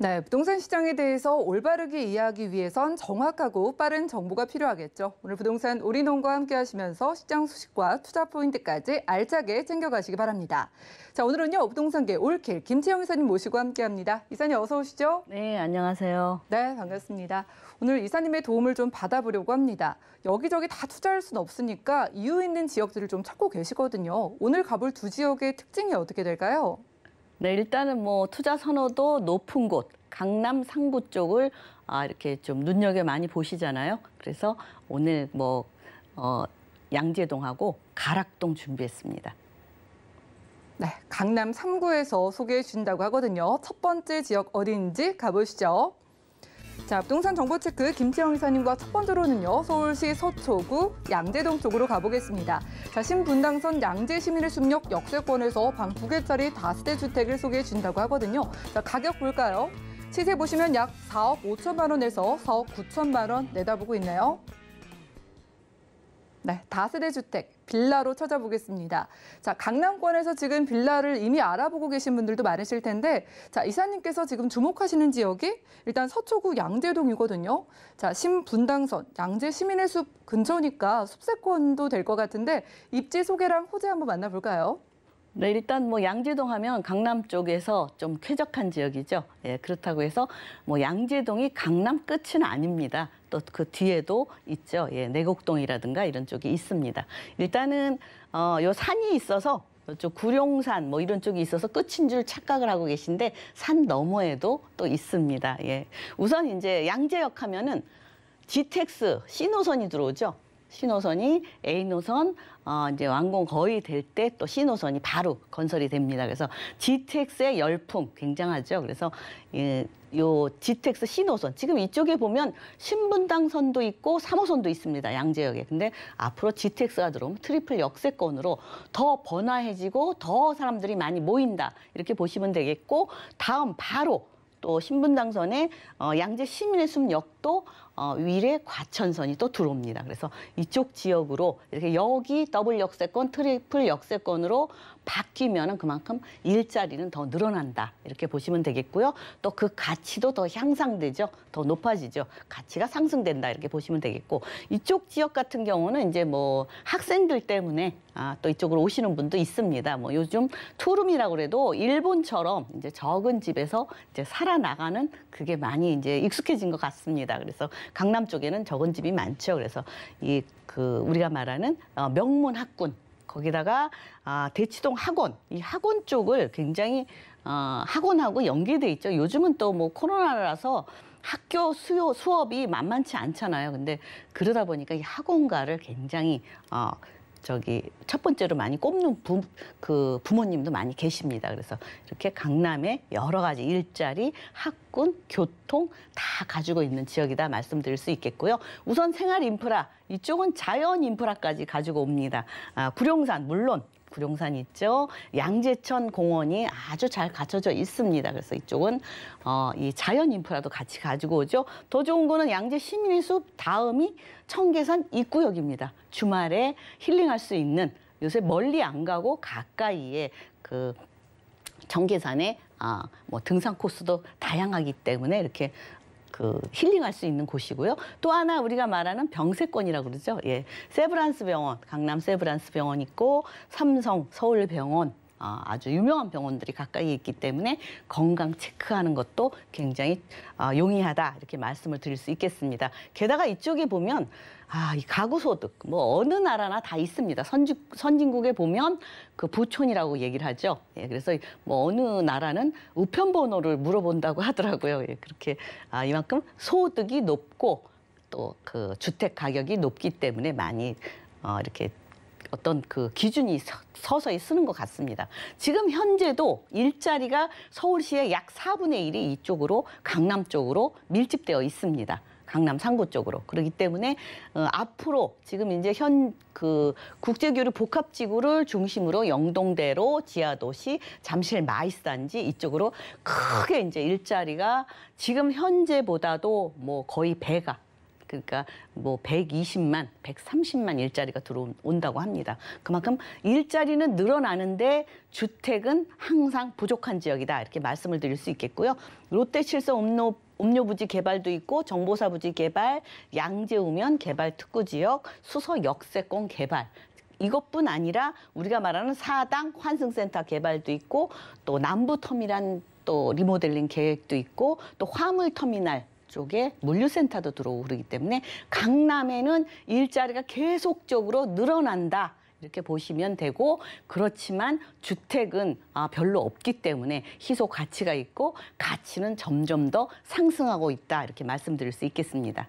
네, 부동산 시장에 대해서 올바르게 이해하기 위해선 정확하고 빠른 정보가 필요하겠죠. 오늘 부동산 우리농과 함께 하시면서 시장 소식과 투자 포인트까지 알차게 챙겨가시기 바랍니다. 자, 오늘은요. 부동산계 올킬 김채영 이사님 모시고 함께합니다. 이사님 어서 오시죠. 네, 안녕하세요. 네, 반갑습니다. 오늘 이사님의 도움을 좀 받아보려고 합니다. 여기저기 다 투자할 수는 없으니까 이유 있는 지역들을 좀 찾고 계시거든요. 오늘 가볼 두 지역의 특징이 어떻게 될까요? 네, 일단은 뭐 투자 선호도 높은 곳, 강남 상구 쪽을 아, 이렇게 좀 눈여겨 많이 보시잖아요. 그래서 오늘 뭐 어, 양재동하고 가락동 준비했습니다. 네, 강남 3구에서 소개해 준다고 하거든요. 첫 번째 지역 어딘지 가보시죠. 자, 부동산 정보 체크 김치영 이사님과 첫 번째로는요. 서울시 서초구 양재동 쪽으로 가보겠습니다. 자, 신분당선 양재 시민의 숲역 역세권에서 방두 개짜리 다세대 주택을 소개해 준다고 하거든요. 자, 가격 볼까요? 시세 보시면 약 4억 5천만 원에서 4억 9천만 원 내다보고 있네요. 네, 다세대 주택 빌라로 찾아보겠습니다. 자, 강남권에서 지금 빌라를 이미 알아보고 계신 분들도 많으실 텐데, 자, 이사님께서 지금 주목하시는 지역이 일단 서초구 양재동이거든요. 자, 신분당선, 양재 시민의 숲 근처니까 숲세권도 될 것 같은데, 입지 소개랑 호재 한번 만나볼까요? 네, 일단 뭐 양재동 하면 강남 쪽에서 좀 쾌적한 지역이죠. 예, 그렇다고 해서 뭐 양재동이 강남 끝은 아닙니다. 또그 뒤에도 있죠. 예, 내곡동이라든가 이런 쪽이 있습니다. 일단은 어, 요 산이 있어서 저 구룡산 뭐 이런 쪽이 있어서 끝인 줄 착각을 하고 계신데 산 너머에도 또 있습니다. 예. 우선 이제 양재역 하면은 GTX 신호선이 들어오죠. 신호선이 A 노선 어, 이제 완공 거의 될 때 또신호선이 바로 건설이 됩니다. 그래서 GTX의 열풍 굉장하죠. 그래서 이, 요 GTX 신호선 지금 이쪽에 보면 신분당 선도 있고 3호선도 있습니다. 양재역에. 근데 앞으로 GTX가 들어오면 트리플 역세권으로 더 번화해지고 더 사람들이 많이 모인다. 이렇게 보시면 되겠고 다음 바로 또 신분당선의 어, 양재 시민의 숲역도 어, 위례 과천선이 또 들어옵니다. 그래서 이쪽 지역으로 이렇게 여기 더블 역세권, 트리플 역세권으로 바뀌면은 그만큼 일자리는 더 늘어난다. 이렇게 보시면 되겠고요. 또 그 가치도 더 향상되죠. 더 높아지죠. 가치가 상승된다. 이렇게 보시면 되겠고 이쪽 지역 같은 경우는 이제 뭐 학생들 때문에 아, 또 이쪽으로 오시는 분도 있습니다. 뭐 요즘 투룸이라고 그래도 일본처럼 이제 적은 집에서 이제 살아나가는 그게 많이 이제 익숙해진 것 같습니다. 그래서 강남 쪽에는 적은 집이 많죠. 그래서 이 그 우리가 말하는 어, 명문 학군 거기다가 아, 대치동 학원 이 학원 쪽을 굉장히 어, 학원하고 연계돼 있죠. 요즘은 또 뭐 코로나라서 학교 수요 수업이 만만치 않잖아요. 근데 그러다 보니까 이 학원가를 굉장히 어, 저기 첫 번째로 많이 꼽는 부, 그 부모님도 많이 계십니다. 그래서 이렇게 강남에 여러 가지 일자리, 학군, 교통 다 가지고 있는 지역이다 말씀드릴 수 있겠고요. 우선 생활 인프라 이쪽은 자연 인프라까지 가지고 옵니다. 아, 구룡산 물론 구룡산 있죠. 양재천 공원이 아주 잘 갖춰져 있습니다. 그래서 이쪽은 어, 이 자연 인프라도 같이 가지고 오죠. 더 좋은 거는 양재 시민의 숲 다음이 청계산 입구역입니다. 주말에 힐링할 수 있는 요새 멀리 안 가고 가까이에 그청계산에 아, 뭐 등산 코스도 다양하기 때문에 이렇게 그 힐링할 수 있는 곳이고요. 또 하나 우리가 말하는 병세권이라고 그러죠. 예. 세브란스 병원, 강남 세브란스 병원 있고 삼성 서울병원 어, 아주 유명한 병원들이 가까이 있기 때문에 건강 체크하는 것도 굉장히 어, 용이하다 이렇게 말씀을 드릴 수 있겠습니다. 게다가 이쪽에 보면 아, 이 가구 소득 뭐 어느 나라나 다 있습니다. 선주, 선진국에 보면 그 부촌이라고 얘기를 하죠. 예, 그래서 뭐 어느 나라는 우편 번호를 물어본다고 하더라고요. 예, 그렇게 아, 이만큼 소득이 높고 또 그 주택 가격이 높기 때문에 많이 어, 이렇게 어떤 그 기준이 서서히 쓰는 것 같습니다. 지금 현재도 일자리가 서울시의 약 4분의 1이 이쪽으로 강남 쪽으로 밀집되어 있습니다. 강남 상구 쪽으로. 그렇기 때문에 어, 앞으로 지금 이제 현 그 국제교류 복합지구를 중심으로 영동대로 지하도시 잠실 마이스단지 이쪽으로 크게 이제 일자리가 지금 현재보다도 뭐 거의 배가 그러니까 뭐 120만, 130만 일자리가 들어온다고 합니다. 그만큼 일자리는 늘어나는데 주택은 항상 부족한 지역이다 이렇게 말씀을 드릴 수 있겠고요. 롯데실서 음료 음료 부지 개발도 있고 정보사 부지 개발, 양재 우면 개발 특구 지역, 수서 역세권 개발 이것뿐 아니라 우리가 말하는 사당 환승센터 개발도 있고 또남부터미널또 리모델링 계획도 있고 또 화물터미널 쪽에 물류센터도 들어오르기 때문에 강남에는 일자리가 계속적으로 늘어난다. 이렇게 보시면 되고 그렇지만 주택은 아, 별로 없기 때문에 희소 가치가 있고 가치는 점점 더 상승하고 있다 이렇게 말씀드릴 수 있겠습니다.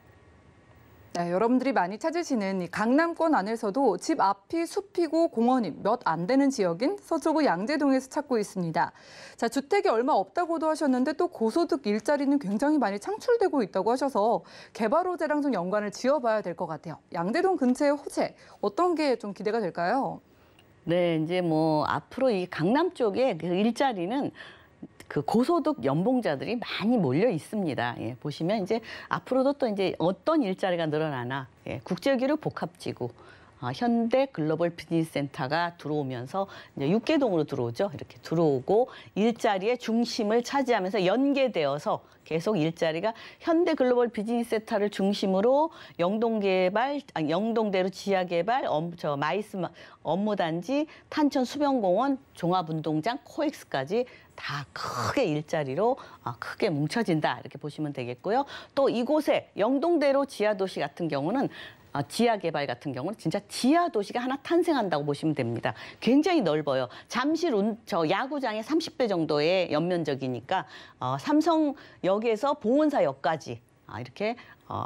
네, 여러분들이 많이 찾으시는 이 강남권 안에서도 집 앞이 숲이고 공원이 몇 안 되는 지역인 서초구 양재동에서 찾고 있습니다. 자, 주택이 얼마 없다고도 하셨는데 또 고소득 일자리는 굉장히 많이 창출되고 있다고 하셔서 개발 호재랑 좀 연관을 지어봐야 될 것 같아요. 양재동 근처의 호재 어떤 게 좀 기대가 될까요? 네, 이제 뭐 앞으로 이 강남 쪽에 그 일자리는 그 고소득 연봉자들이 많이 몰려 있습니다. 예, 보시면 이제 앞으로도 또 이제 어떤 일자리가 늘어나나 예, 국제기류 복합지구 아, 현대 글로벌 비즈니스 센터가 들어오면서 이제 육계동으로 들어오죠. 이렇게 들어오고 일자리의 중심을 차지하면서 연계되어서 계속 일자리가 현대 글로벌 비즈니스 센터를 중심으로 영동 개발, 아니, 영동대로 지하 개발, 업, 저 마이스 업무 단지, 탄천 수변공원, 종합운동장, 코엑스까지 다 크게 일자리로 아, 크게 뭉쳐진다 이렇게 보시면 되겠고요. 또 이곳에 영동대로 지하도시 같은 경우는 아, 지하 개발 같은 경우는 진짜 지하 도시가 하나 탄생한다고 보시면 됩니다. 굉장히 넓어요. 잠실 운, 저 야구장의 30배 정도의 연면적이니까 어, 삼성역에서 보은사역까지 아, 이렇게 어,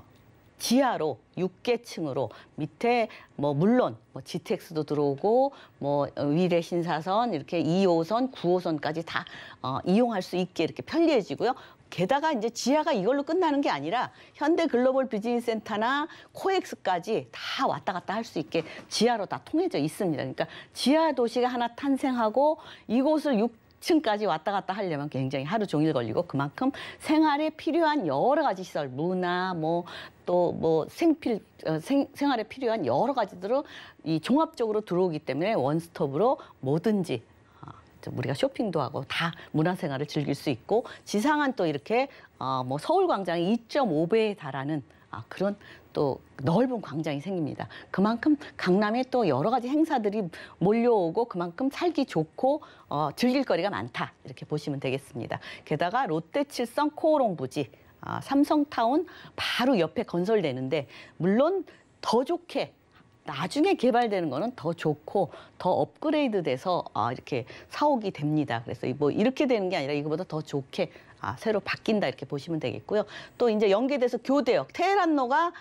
지하로 6계층으로 밑에 뭐 물론 뭐 GTX도 들어오고 뭐 위례 신사선 이렇게 2호선, 9호선까지 다 어, 이용할 수 있게 이렇게 편리해지고요. 게다가 이제 지하가 이걸로 끝나는 게 아니라 현대 글로벌 비즈니스 센터나 코엑스까지 다 왔다 갔다 할 수 있게 지하로 다 통해져 있습니다. 그러니까 지하 도시가 하나 탄생하고 이곳을 6 층까지 왔다 갔다 하려면 굉장히 하루 종일 걸리고 그만큼 생활에 필요한 여러 가지 시설, 문화, 뭐 또 뭐 생필 어, 생, 생활에 필요한 여러 가지들을 이 종합적으로 들어오기 때문에 원스톱으로 뭐든지 아, 우리가 쇼핑도 하고 다 문화생활을 즐길 수 있고 지상은 또 이렇게 어, 뭐 서울 광장이 2.5배에 달하는 아, 그런 또 넓은 광장이 생깁니다. 그만큼 강남에 또 여러 가지 행사들이 몰려오고 그만큼 살기 좋고 어, 즐길 거리가 많다 이렇게 보시면 되겠습니다. 게다가 롯데칠성 코오롱 부지 아, 삼성타운 바로 옆에 건설되는데 물론 더 좋게 나중에 개발되는 거는 더 좋고 더 업그레이드 돼서 아, 이렇게 사옥이 됩니다. 그래서 뭐 이렇게 되는 게 아니라 이거보다 더 좋게 아, 새로 바뀐다 이렇게 보시면 되겠고요. 또 이제 연계돼서 교대역 테헤란로가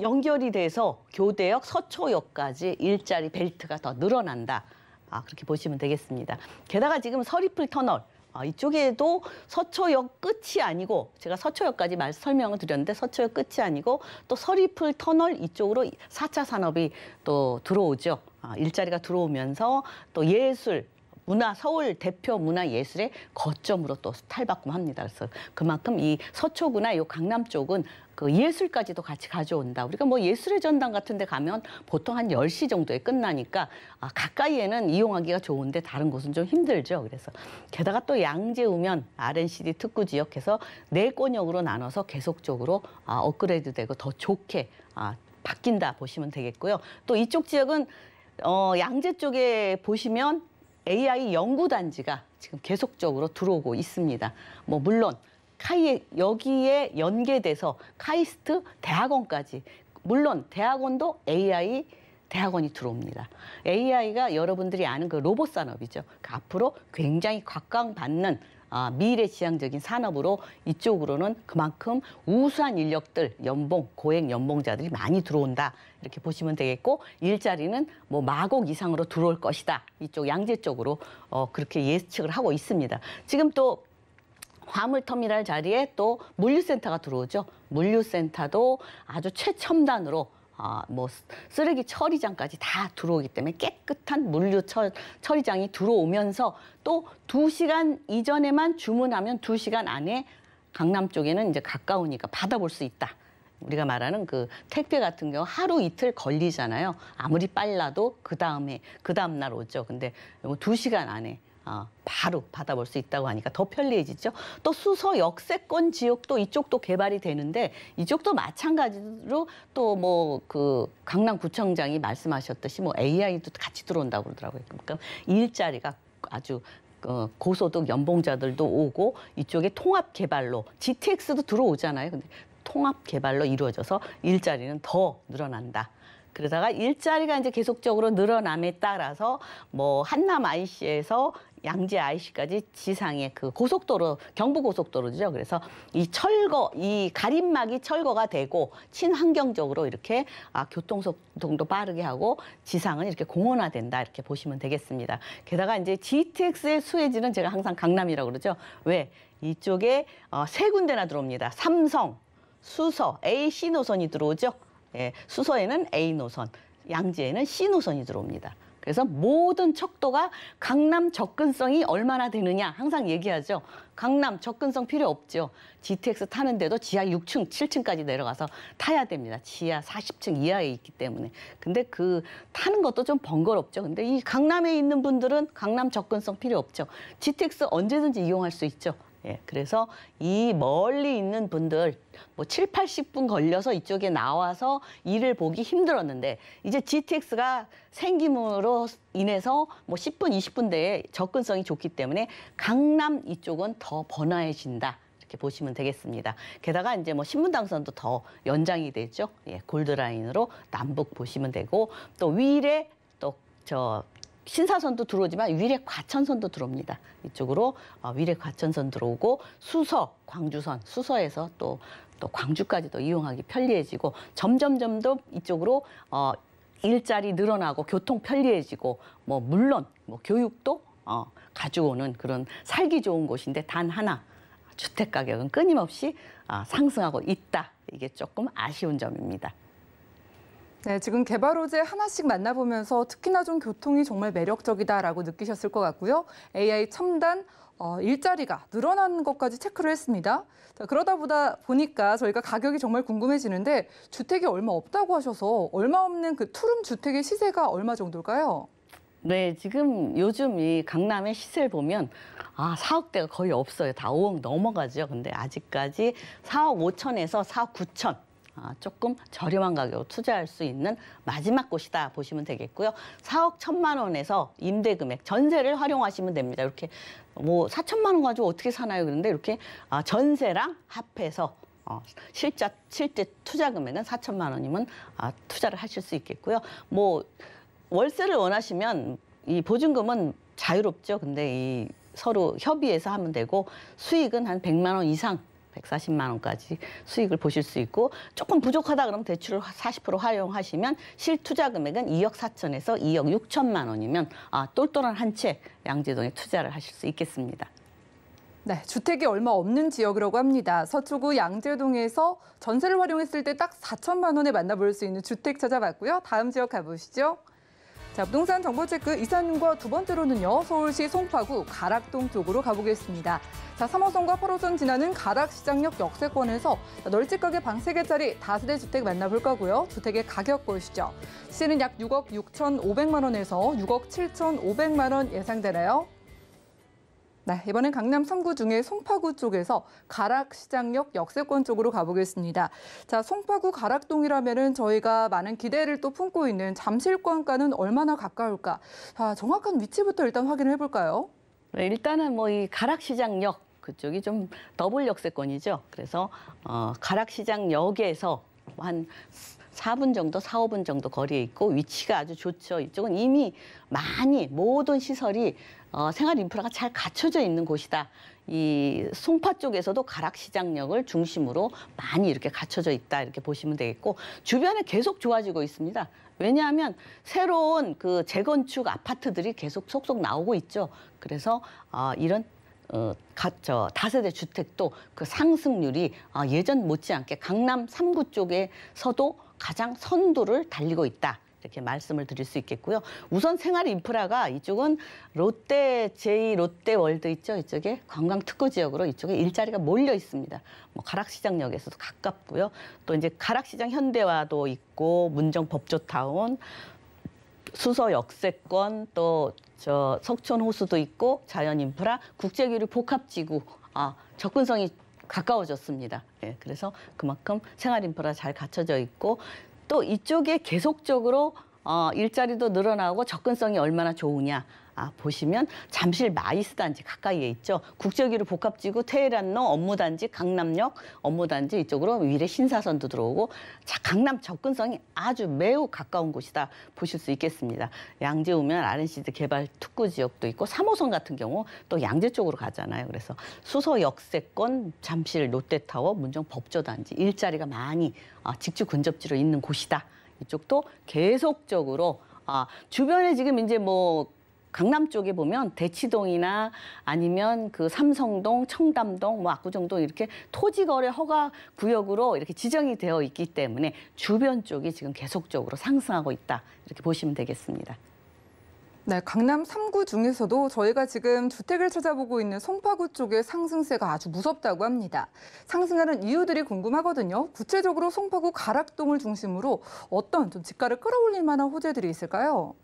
연결이 돼서 교대역 서초역까지 일자리 벨트가 더 늘어난다. 아, 그렇게 보시면 되겠습니다. 게다가 지금 서리풀 터널 아, 이쪽에도 서초역 끝이 아니고 제가 서초역까지 말 설명을 드렸는데 서초역 끝이 아니고 또 서리풀 터널 이쪽으로 사차 산업이 또 들어오죠. 아, 일자리가 들어오면서 또 예술 문화 서울 대표 문화예술의 거점으로 또 탈바꿈합니다. 그래서 그만큼 이 서초구나 이 강남 쪽은 그 예술까지도 같이 가져온다. 우리가 뭐 예술의 전당 같은 데 가면 보통 한 10시 정도에 끝나니까 아, 가까이에는 이용하기가 좋은데 다른 곳은 좀 힘들죠. 그래서 게다가 또 양재 우면 RNCD 특구 지역에서 네 권역으로 나눠서 계속적으로 아, 업그레이드 되고 더 좋게 아, 바뀐다 보시면 되겠고요. 또 이쪽 지역은 어, 양재 쪽에 보시면 AI 연구단지가 지금 계속적으로 들어오고 있습니다. 뭐 물론 카이 여기에 연계돼서 카이스트 대학원까지 물론 대학원도 AI 대학원이 들어옵니다. AI가 여러분들이 아는 그 로봇 산업이죠. 그 앞으로 굉장히 각광받는 아, 미래지향적인 산업으로 이쪽으로는 그만큼 우수한 인력들, 연봉, 고액 연봉자들이 많이 들어온다. 이렇게 보시면 되겠고 일자리는 뭐 마곡 이상으로 들어올 것이다. 이쪽 양재 쪽으로 어, 그렇게 예측을 하고 있습니다. 지금 또 화물터미널 자리에 또 물류센터가 들어오죠. 물류센터도 아주 최첨단으로 어, 뭐 쓰레기 처리장까지 다 들어오기 때문에 깨끗한 물류 처, 처리장이 들어오면서 또 두시간 이전에만 주문하면 두시간 안에 강남 쪽에는 이제 가까우니까 받아볼 수 있다. 우리가 말하는 그 택배 같은 경우 하루 이틀 걸리잖아요. 아무리 빨라도 그 다음에 그 다음 날 오죠. 근데 이거 두 시간 안에 어, 바로 받아볼 수 있다고 하니까 더 편리해지죠. 또 수서 역세권 지역도 이쪽도 개발이 되는데 이쪽도 마찬가지로 또 뭐 그 강남구청장이 말씀하셨듯이 뭐 AI도 같이 들어온다고 그러더라고요. 그러니까 일자리가 아주 어, 고소득 연봉자들도 오고 이쪽에 통합 개발로 GTX도 들어오잖아요. 근데 통합 개발로 이루어져서 일자리는 더 늘어난다. 그러다가 일자리가 이제 계속적으로 늘어남에 따라서 뭐 한남 IC에서 양재 IC까지 지상의 그 고속도로 경부고속도로죠. 그래서 이 철거 이 가림막이 철거가 되고 친환경적으로 이렇게 아, 교통 소통도 빠르게 하고 지상은 이렇게 공원화된다 이렇게 보시면 되겠습니다. 게다가 이제 GTX의 수혜지는 제가 항상 강남이라고 그러죠. 왜 이쪽에 어, 세 군데나 들어옵니다. 삼성, 수서, A, C 노선이 들어오죠. 예, 수서에는 A 노선, 양지에는 C 노선이 들어옵니다. 그래서 모든 척도가 강남 접근성이 얼마나 되느냐 항상 얘기하죠. 강남 접근성 필요 없죠. GTX 타는데도 지하 6층, 7층까지 내려가서 타야 됩니다. 지하 40층 이하에 있기 때문에. 근데 그 타는 것도 좀 번거롭죠. 근데 이 강남에 있는 분들은 강남 접근성 필요 없죠. GTX 언제든지 이용할 수 있죠. 예, 그래서 이 멀리 있는 분들 뭐 7, 80분 걸려서 이쪽에 나와서 일을 보기 힘들었는데 이제 GTX가 생김으로 인해서 뭐 10분, 20분 대에 접근성이 좋기 때문에 강남 이쪽은 더 번화해진다. 이렇게 보시면 되겠습니다. 게다가 이제 뭐신문당선도더 연장이 되죠. 예, 골드라인으로 남북 보시면 되고 또 위례 또저 신사선도 들어오지만 위례 과천선도 들어옵니다. 이쪽으로 어, 위례 과천선 들어오고 수서, 광주선, 수서에서 또, 또 광주까지도 이용하기 편리해지고 점점점 더 이쪽으로 어, 일자리 늘어나고 교통 편리해지고 뭐 물론 뭐 교육도 어, 가져오는 그런 살기 좋은 곳인데 단 하나 주택 가격은 끊임없이 어, 상승하고 있다. 이게 조금 아쉬운 점입니다. 네, 지금 개발 호재 하나씩 만나보면서 특히나 좀 교통이 정말 매력적이다라고 느끼셨을 것 같고요. AI 첨단 어, 일자리가 늘어난 것까지 체크를 했습니다. 자, 그러다 보다 보니까 저희가 가격이 정말 궁금해지는데 주택이 얼마 없다고 하셔서 얼마 없는 그 투룸 주택의 시세가 얼마 정도일까요? 네, 지금 요즘 이 강남의 시세를 보면 아, 4억대가 거의 없어요. 다 5억 넘어가죠. 근데 아직까지 4억 5천에서 4억 9천 아, 조금 저렴한 가격으로 투자할 수 있는 마지막 곳이다 보시면 되겠고요. 4억 1천만 원에서 임대 금액, 전세를 활용하시면 됩니다. 이렇게 뭐 4천만 원 가지고 어떻게 사나요? 그런데 이렇게 아, 전세랑 합해서 어, 실제 실제 투자 금액은 4천만 원이면 아, 투자를 하실 수 있겠고요. 뭐 월세를 원하시면 이 보증금은 자유롭죠. 근데 이 서로 협의해서 하면 되고 수익은 한 100만 원 이상 140만 원까지 수익을 보실 수 있고 조금 부족하다 그러면 대출을 40% 활용하시면 실투자 금액은 2억 4천에서 2억 6천만 원이면 아, 똘똘한 한 채 양재동에 투자를 하실 수 있겠습니다. 네, 주택이 얼마 없는 지역이라고 합니다. 서초구 양재동에서 전세를 활용했을 때 딱 4천만 원에 만나볼 수 있는 주택 찾아봤고요. 다음 지역 가보시죠. 자, 부동산 정보 체크 이사님과 두 번째로는요. 서울시 송파구 가락동 쪽으로 가보겠습니다. 자, 3호선과 8호선 지나는 가락시장역 역세권에서 널찍하게 방 3개짜리 다세대 주택 만나볼 거고요. 주택의 가격 보시죠. 시는 약 6억 6,500만 원에서 6억 7,500만 원 예상되나요? 네, 이번엔 강남 3구 중에 송파구 쪽에서 가락시장역 역세권 쪽으로 가보겠습니다. 자, 송파구 가락동이라면은 저희가 많은 기대를 또 품고 있는 잠실권과는 얼마나 가까울까? 자, 아, 정확한 위치부터 일단 확인을 해볼까요? 네, 일단은 뭐 이 가락시장역 그쪽이 좀 더블 역세권이죠. 그래서 어, 가락시장역에서 한 4분 정도, 4, 5분 정도 거리에 있고 위치가 아주 좋죠. 이쪽은 이미 많이 모든 시설이 어, 생활 인프라가 잘 갖춰져 있는 곳이다. 이 송파 쪽에서도 가락시장역을 중심으로 많이 이렇게 갖춰져 있다 이렇게 보시면 되겠고 주변에 계속 좋아지고 있습니다. 왜냐하면 새로운 그 재건축 아파트들이 계속 속속 나오고 있죠. 그래서 어, 이런 어, 가, 저, 다세대 주택도 그 상승률이 어, 예전 못지않게 강남 3구 쪽에서도 가장 선두를 달리고 있다. 이렇게 말씀을 드릴 수 있겠고요. 우선 생활 인프라가 이쪽은 롯데 제2 롯데월드 있죠. 이쪽에 관광 특구 지역으로 이쪽에 일자리가 몰려 있습니다. 뭐 가락시장역에서도 가깝고요. 또 이제 가락시장 현대화도 있고 문정 법조타운 수서 역세권 또 저 석촌 호수도 있고 자연 인프라 국제교류 복합지구 아 접근성이 가까워졌습니다. 예, 그래서 그만큼 생활 인프라 잘 갖춰져 있고 또 이쪽에 계속적으로 어, 일자리도 늘어나고 접근성이 얼마나 좋으냐 아, 보시면 잠실 마이스 단지 가까이에 있죠. 국제기류 복합지구 테헤란로 업무단지 강남역 업무단지 이쪽으로 위례 신사선도 들어오고 자, 강남 접근성이 아주 매우 가까운 곳이다 보실 수 있겠습니다. 양재 오면 r n 시드 개발 특구 지역도 있고 3호선 같은 경우 또 양재 쪽으로 가잖아요. 그래서 수서 역세권 잠실 롯데타워 문정 법조단지 일자리가 많이 어, 직주 근접지로 있는 곳이다. 이쪽도 계속적으로 아, 주변에 지금 이제 뭐 강남 쪽에 보면 대치동이나 아니면 그 삼성동, 청담동, 뭐 압구정동 이렇게 토지 거래 허가 구역으로 이렇게 지정이 되어 있기 때문에 주변 쪽이 지금 계속적으로 상승하고 있다. 이렇게 보시면 되겠습니다. 네, 강남 3구 중에서도 저희가 지금 주택을 찾아보고 있는 송파구 쪽의 상승세가 아주 무섭다고 합니다. 상승하는 이유들이 궁금하거든요. 구체적으로 송파구 가락동을 중심으로 어떤 좀 집가를 끌어올릴 만한 호재들이 있을까요?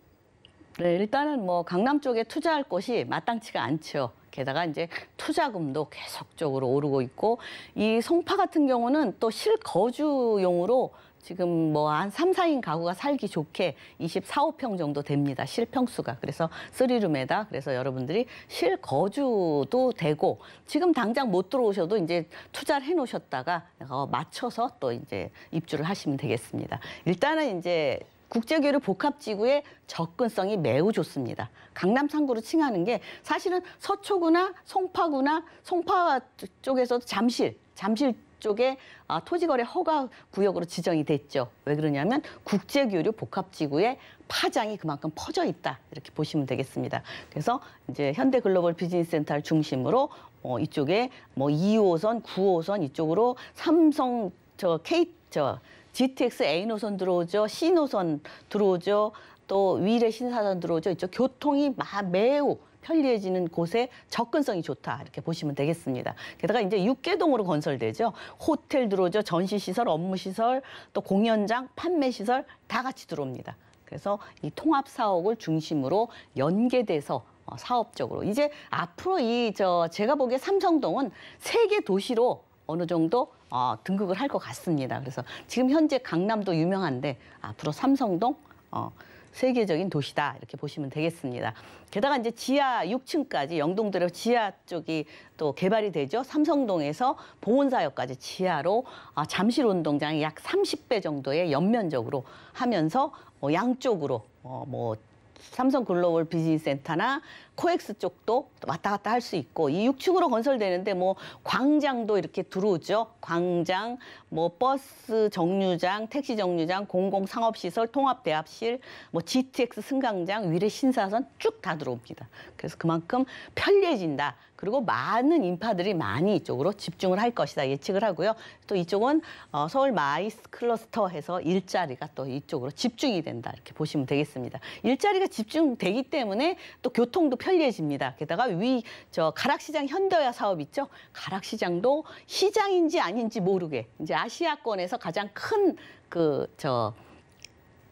네, 일단은 뭐 강남 쪽에 투자할 곳이 마땅치가 않죠. 게다가 이제 투자금도 계속적으로 오르고 있고 이 송파 같은 경우는 또 실거주용으로 지금 뭐 한 3, 4인 가구가 살기 좋게 24, 5평 정도 됩니다. 실평수가. 그래서 쓰리룸에다 그래서 여러분들이 실거주도 되고 지금 당장 못 들어오셔도 이제 투자를 해놓으셨다가 어, 맞춰서 또 이제 입주를 하시면 되겠습니다. 일단은 이제 국제교류 복합지구의 접근성이 매우 좋습니다. 강남 3구로 칭하는 게 사실은 서초구나 송파구나 송파 쪽에서도 잠실, 잠실 쪽에 아, 토지거래 허가 구역으로 지정이 됐죠. 왜 그러냐면 국제교류 복합지구에 파장이 그만큼 퍼져 있다 이렇게 보시면 되겠습니다. 그래서 이제 현대 글로벌 비즈니스 센터를 중심으로 어, 이쪽에 뭐 2호선, 9호선 이쪽으로 삼성 저 K 저 GTX A 노선 들어오죠, C 노선 들어오죠, 또 위례 신사선 들어오죠. 이쪽 교통이 마, 매우 편리해지는 곳에 접근성이 좋다 이렇게 보시면 되겠습니다. 게다가 이제 6개동으로 건설되죠. 호텔 들어오죠. 전시시설, 업무시설, 또 공연장, 판매시설 다 같이 들어옵니다. 그래서 이 통합 사업을 중심으로 연계돼서 어, 사업적으로 이제 앞으로 이 저 제가 보기에 삼성동은 세계 도시로 어느 정도 어, 등극을 할 것 같습니다. 그래서 지금 현재 강남도 유명한데 앞으로 삼성동 어, 세계적인 도시다 이렇게 보시면 되겠습니다. 게다가 이제 지하 6층까지 영동대로 지하 쪽이 또 개발이 되죠. 삼성동에서 보온사역까지 지하로 아, 잠실 운동장이 약 30배 정도의 연면적으로 하면서 어, 양쪽으로 어, 뭐 삼성 글로벌 비즈니스 센터나 코엑스 쪽도 왔다 갔다 할 수 있고 이 6층으로 건설되는데 뭐 광장도 이렇게 들어오죠. 광장, 뭐 버스 정류장, 택시 정류장, 공공 상업 시설, 통합 대합실, 뭐 GTX 승강장, 위례 신사선 쭉 다 들어옵니다. 그래서 그만큼 편리해진다. 그리고 많은 인파들이 많이 이쪽으로 집중을 할 것이다 예측을 하고요. 또 이쪽은 어, 서울 마이스 클러스터해서 일자리가 또 이쪽으로 집중이 된다 이렇게 보시면 되겠습니다. 일자리가 집중되기 때문에 또 교통도 편리해집니다. 게다가 위 저 가락시장 현대화 사업 있죠. 가락시장도 시장인지 아닌지 모르게 이제 아시아권에서 가장 큰 그 저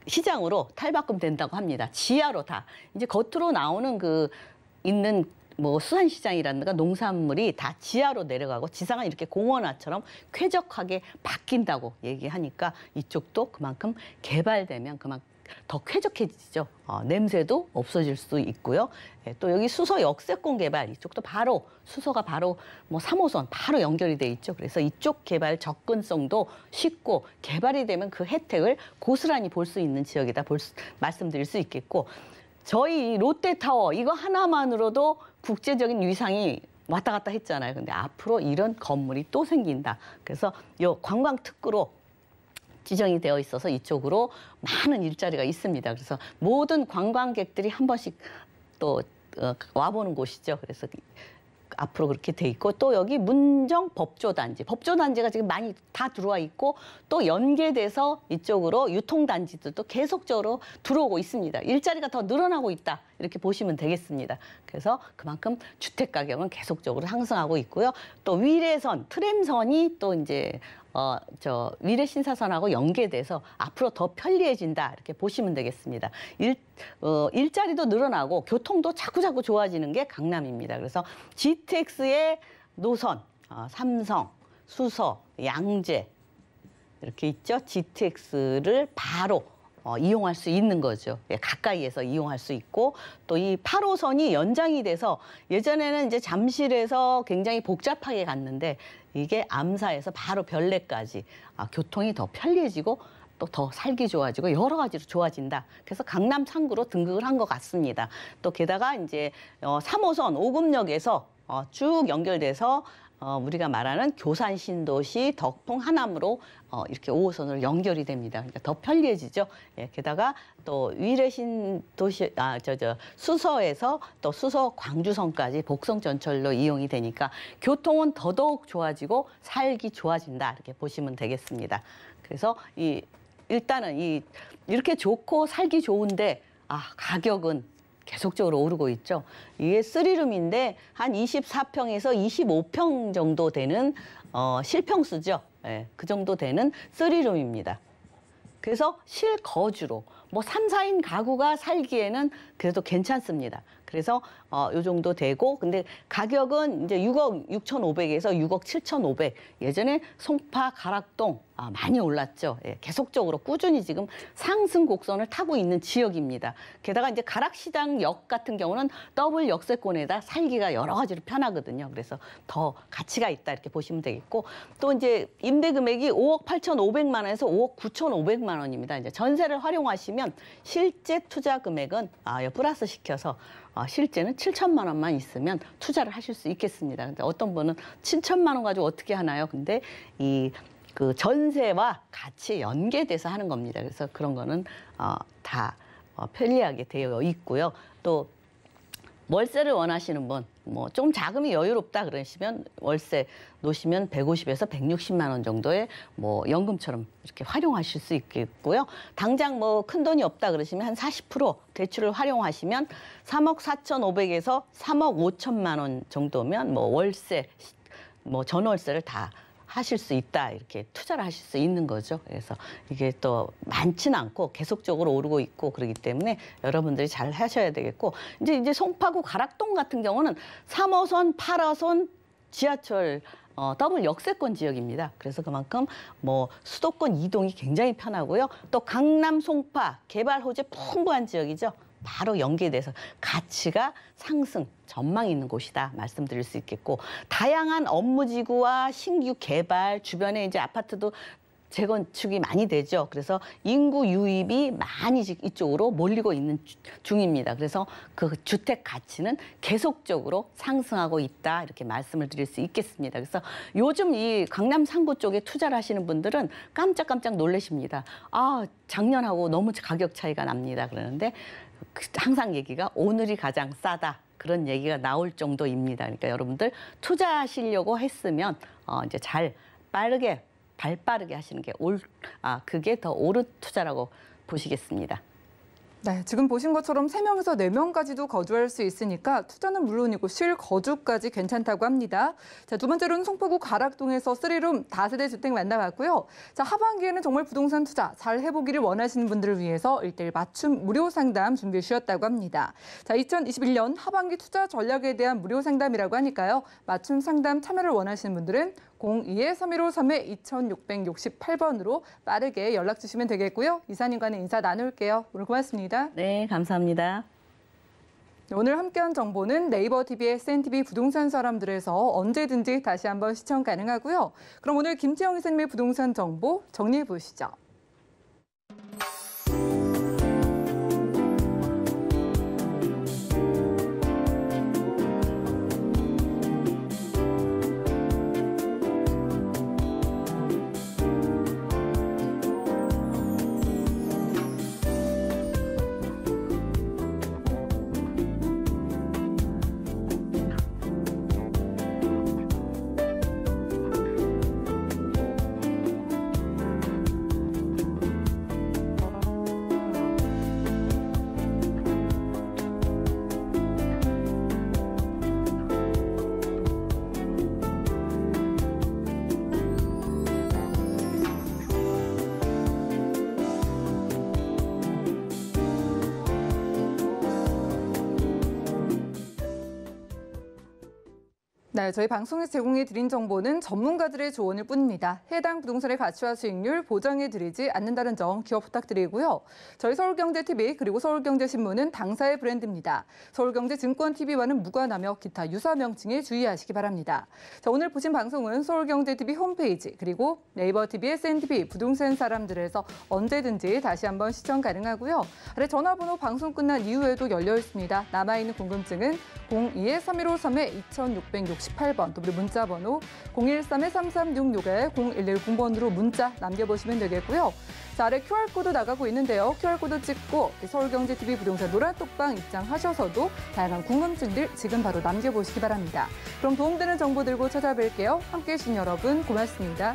시장으로 탈바꿈 된다고 합니다. 지하로 다 이제 겉으로 나오는 그 있는 뭐 수산시장이라든가 농산물이 다 지하로 내려가고 지상은 이렇게 공원화처럼 쾌적하게 바뀐다고 얘기하니까 이쪽도 그만큼 개발되면 그만큼 더 쾌적해지죠. 어, 냄새도 없어질 수 있고요. 예, 또 여기 수서 역세권 개발 이쪽도 바로 수서가 바로 뭐 3호선 바로 연결이 돼 있죠. 그래서 이쪽 개발 접근성도 쉽고 개발이 되면 그 혜택을 고스란히 볼 수 있는 지역이다 볼 수, 말씀드릴 수 있겠고 저희 롯데타워 이거 하나만으로도 국제적인 위상이 왔다 갔다 했잖아요. 근데 앞으로 이런 건물이 또 생긴다. 그래서 요 관광 특구로 지정이 되어 있어서 이쪽으로 많은 일자리가 있습니다. 그래서 모든 관광객들이 한 번씩 또 어, 와보는 곳이죠. 그래서 앞으로 그렇게 돼 있고 또 여기 문정 법조단지, 법조단지가 지금 많이 다 들어와 있고 또 연계돼서 이쪽으로 유통단지들도 계속적으로 들어오고 있습니다. 일자리가 더 늘어나고 있다 이렇게 보시면 되겠습니다. 그래서 그만큼 주택 가격은 계속적으로 상승하고 있고요. 또 위례선, 트램선이 또 이제 어, 저 미래 신사선하고 연계돼서 앞으로 더 편리해진다 이렇게 보시면 되겠습니다. 일, 어, 일자리도 늘어나고 교통도 자꾸자꾸 좋아지는 게 강남입니다. 그래서 GTX의 노선, 어, 삼성, 수서, 양재 이렇게 있죠. GTX를 바로 어, 이용할 수 있는 거죠. 예, 가까이에서 이용할 수 있고 또 이 8호선이 연장이 돼서 예전에는 이제 잠실에서 굉장히 복잡하게 갔는데 이게 암사에서 바로 별내까지 아, 교통이 더 편리해지고 또 더 살기 좋아지고 여러 가지로 좋아진다. 그래서 강남 창구로 등극을 한 것 같습니다. 또 게다가 이제 어, 3호선 오금역에서 어, 쭉 연결돼서 어, 우리가 말하는 교산 신도시 덕풍 하남으로 어, 이렇게 5호선으로 연결이 됩니다. 그러니까 더 편리해지죠. 예, 게다가 또 위례 신도시 아 저 저 수서에서 또 수서 광주선까지 복성 전철로 이용이 되니까 교통은 더더욱 좋아지고 살기 좋아진다 이렇게 보시면 되겠습니다. 그래서 이 일단은 이 이렇게 좋고 살기 좋은데 아 가격은 계속적으로 오르고 있죠. 이게 쓰리룸인데 한 24평에서 25평 정도 되는 어, 실평수죠. 예, 그 정도 되는 쓰리룸입니다. 그래서 실거주로 뭐 3, 4인 가구가 살기에는 그래도 괜찮습니다. 그래서 어, 요 정도 되고 근데 가격은 이제 6억 6,500에서 6억 7,500. 예전에 송파, 가락동 아, 많이 올랐죠. 예, 계속적으로 꾸준히 지금 상승 곡선을 타고 있는 지역입니다. 게다가 이제 가락시장 역 같은 경우는 더블 역세권에다 살기가 여러 가지로 편하거든요. 그래서 더 가치가 있다 이렇게 보시면 되겠고 또 이제 임대 금액이 5억 8,500만 원에서 5억 9,500만 원입니다. 이제 전세를 활용하시면 실제 투자 금액은 아, 예, 플러스 시켜서 아, 실제는 7천만 원만 있으면 투자를 하실 수 있겠습니다. 근데 어떤 분은 7천만 원 가지고 어떻게 하나요? 근데 이 그 전세와 같이 연계돼서 하는 겁니다. 그래서 그런 거는 어, 다 어, 편리하게 되어 있고요. 또 월세를 원하시는 분 뭐좀 자금이 여유롭다 그러시면 월세 놓으시면 150에서 160만 원 정도의 뭐 연금처럼 이렇게 활용하실 수 있겠고요. 당장 뭐 큰 돈이 없다 그러시면 한 40% 대출을 활용하시면 3억 4,500에서 3억 5천만 원 정도면 뭐 월세 뭐 전월세를 다 하실 수 있다 이렇게 투자를 하실 수 있는 거죠. 그래서 이게 또 많지는 않고 계속적으로 오르고 있고 그러기 때문에 여러분들이 잘 하셔야 되겠고 이제 이제 송파구 가락동 같은 경우는 3호선, 8호선 지하철 어, 더블 역세권 지역입니다. 그래서 그만큼 뭐 수도권 이동이 굉장히 편하고요. 또 강남 송파 개발 호재 풍부한 지역이죠. 바로 연계돼서 가치가 상승 전망이 있는 곳이다 말씀드릴 수 있겠고 다양한 업무 지구와 신규 개발 주변에 이제 아파트도 재건축이 많이 되죠. 그래서 인구 유입이 많이 이쪽으로 몰리고 있는 중입니다. 그래서 그 주택 가치는 계속적으로 상승하고 있다 이렇게 말씀을 드릴 수 있겠습니다. 그래서 요즘 이 강남 상구 쪽에 투자를 하시는 분들은 깜짝깜짝 놀래십니다. 아 작년하고 너무 가격 차이가 납니다. 그러는데 그 항상 얘기가 오늘이 가장 싸다. 그런 얘기가 나올 정도입니다. 그러니까 여러분들 투자하시려고 했으면 어 이제 잘 빠르게 발 빠르게 하시는 게올아 그게 더 옳은 투자라고 보시겠습니다. 네, 지금 보신 것처럼 3명에서 4명까지도 거주할 수 있으니까 투자는 물론이고 실거주까지 괜찮다고 합니다. 자, 두 번째로는 송포구 가락동에서 3룸 다세대 주택 만나봤고요. 자, 하반기에는 정말 부동산 투자 잘 해보기를 원하시는 분들을 위해서 1대1 맞춤 무료 상담 준비해 주셨다고 합니다. 자, 2021년 하반기 투자 전략에 대한 무료 상담이라고 하니까요. 맞춤 상담 참여를 원하시는 분들은 02-3153-2668번으로 빠르게 연락 주시면 되겠고요. 이사님과는 인사 나눌게요. 오늘 고맙습니다. 네, 감사합니다. 오늘 함께한 정보는 네이버 TV의 SNTV 부동산 사람들에서 언제든지 다시 한번 시청 가능하고요. 그럼 오늘 김지영 선생님의 부동산 정보 정리해 보시죠. 네, 저희 방송에 제공해 드린 정보는 전문가들의 조언일 뿐입니다. 해당 부동산의 가치와 수익률 보장해 드리지 않는다는 점 기억 부탁드리고요. 저희 서울경제TV 그리고 서울경제신문은 당사의 브랜드입니다. 서울경제증권TV와는 무관하며 기타 유사 명칭에 주의하시기 바랍니다. 자, 오늘 보신 방송은 서울경제TV 홈페이지 그리고 네이버 TV, SNTV 부동산 사람들에서 언제든지 다시 한번 시청 가능하고요. 아래 전화번호 방송 끝난 이후에도 열려 있습니다. 남아있는 궁금증은 02-3153-2660 18번 또 우리 문자 번호 013-3366에 0110번으로 문자 남겨보시면 되겠고요. 자, 아래 QR코드 나가고 있는데요. QR코드 찍고 서울경제TV 부동산 노란톡방 입장하셔서도 다양한 궁금증들 지금 바로 남겨보시기 바랍니다. 그럼 도움되는 정보 들고 찾아뵐게요. 함께해 주신 여러분 고맙습니다.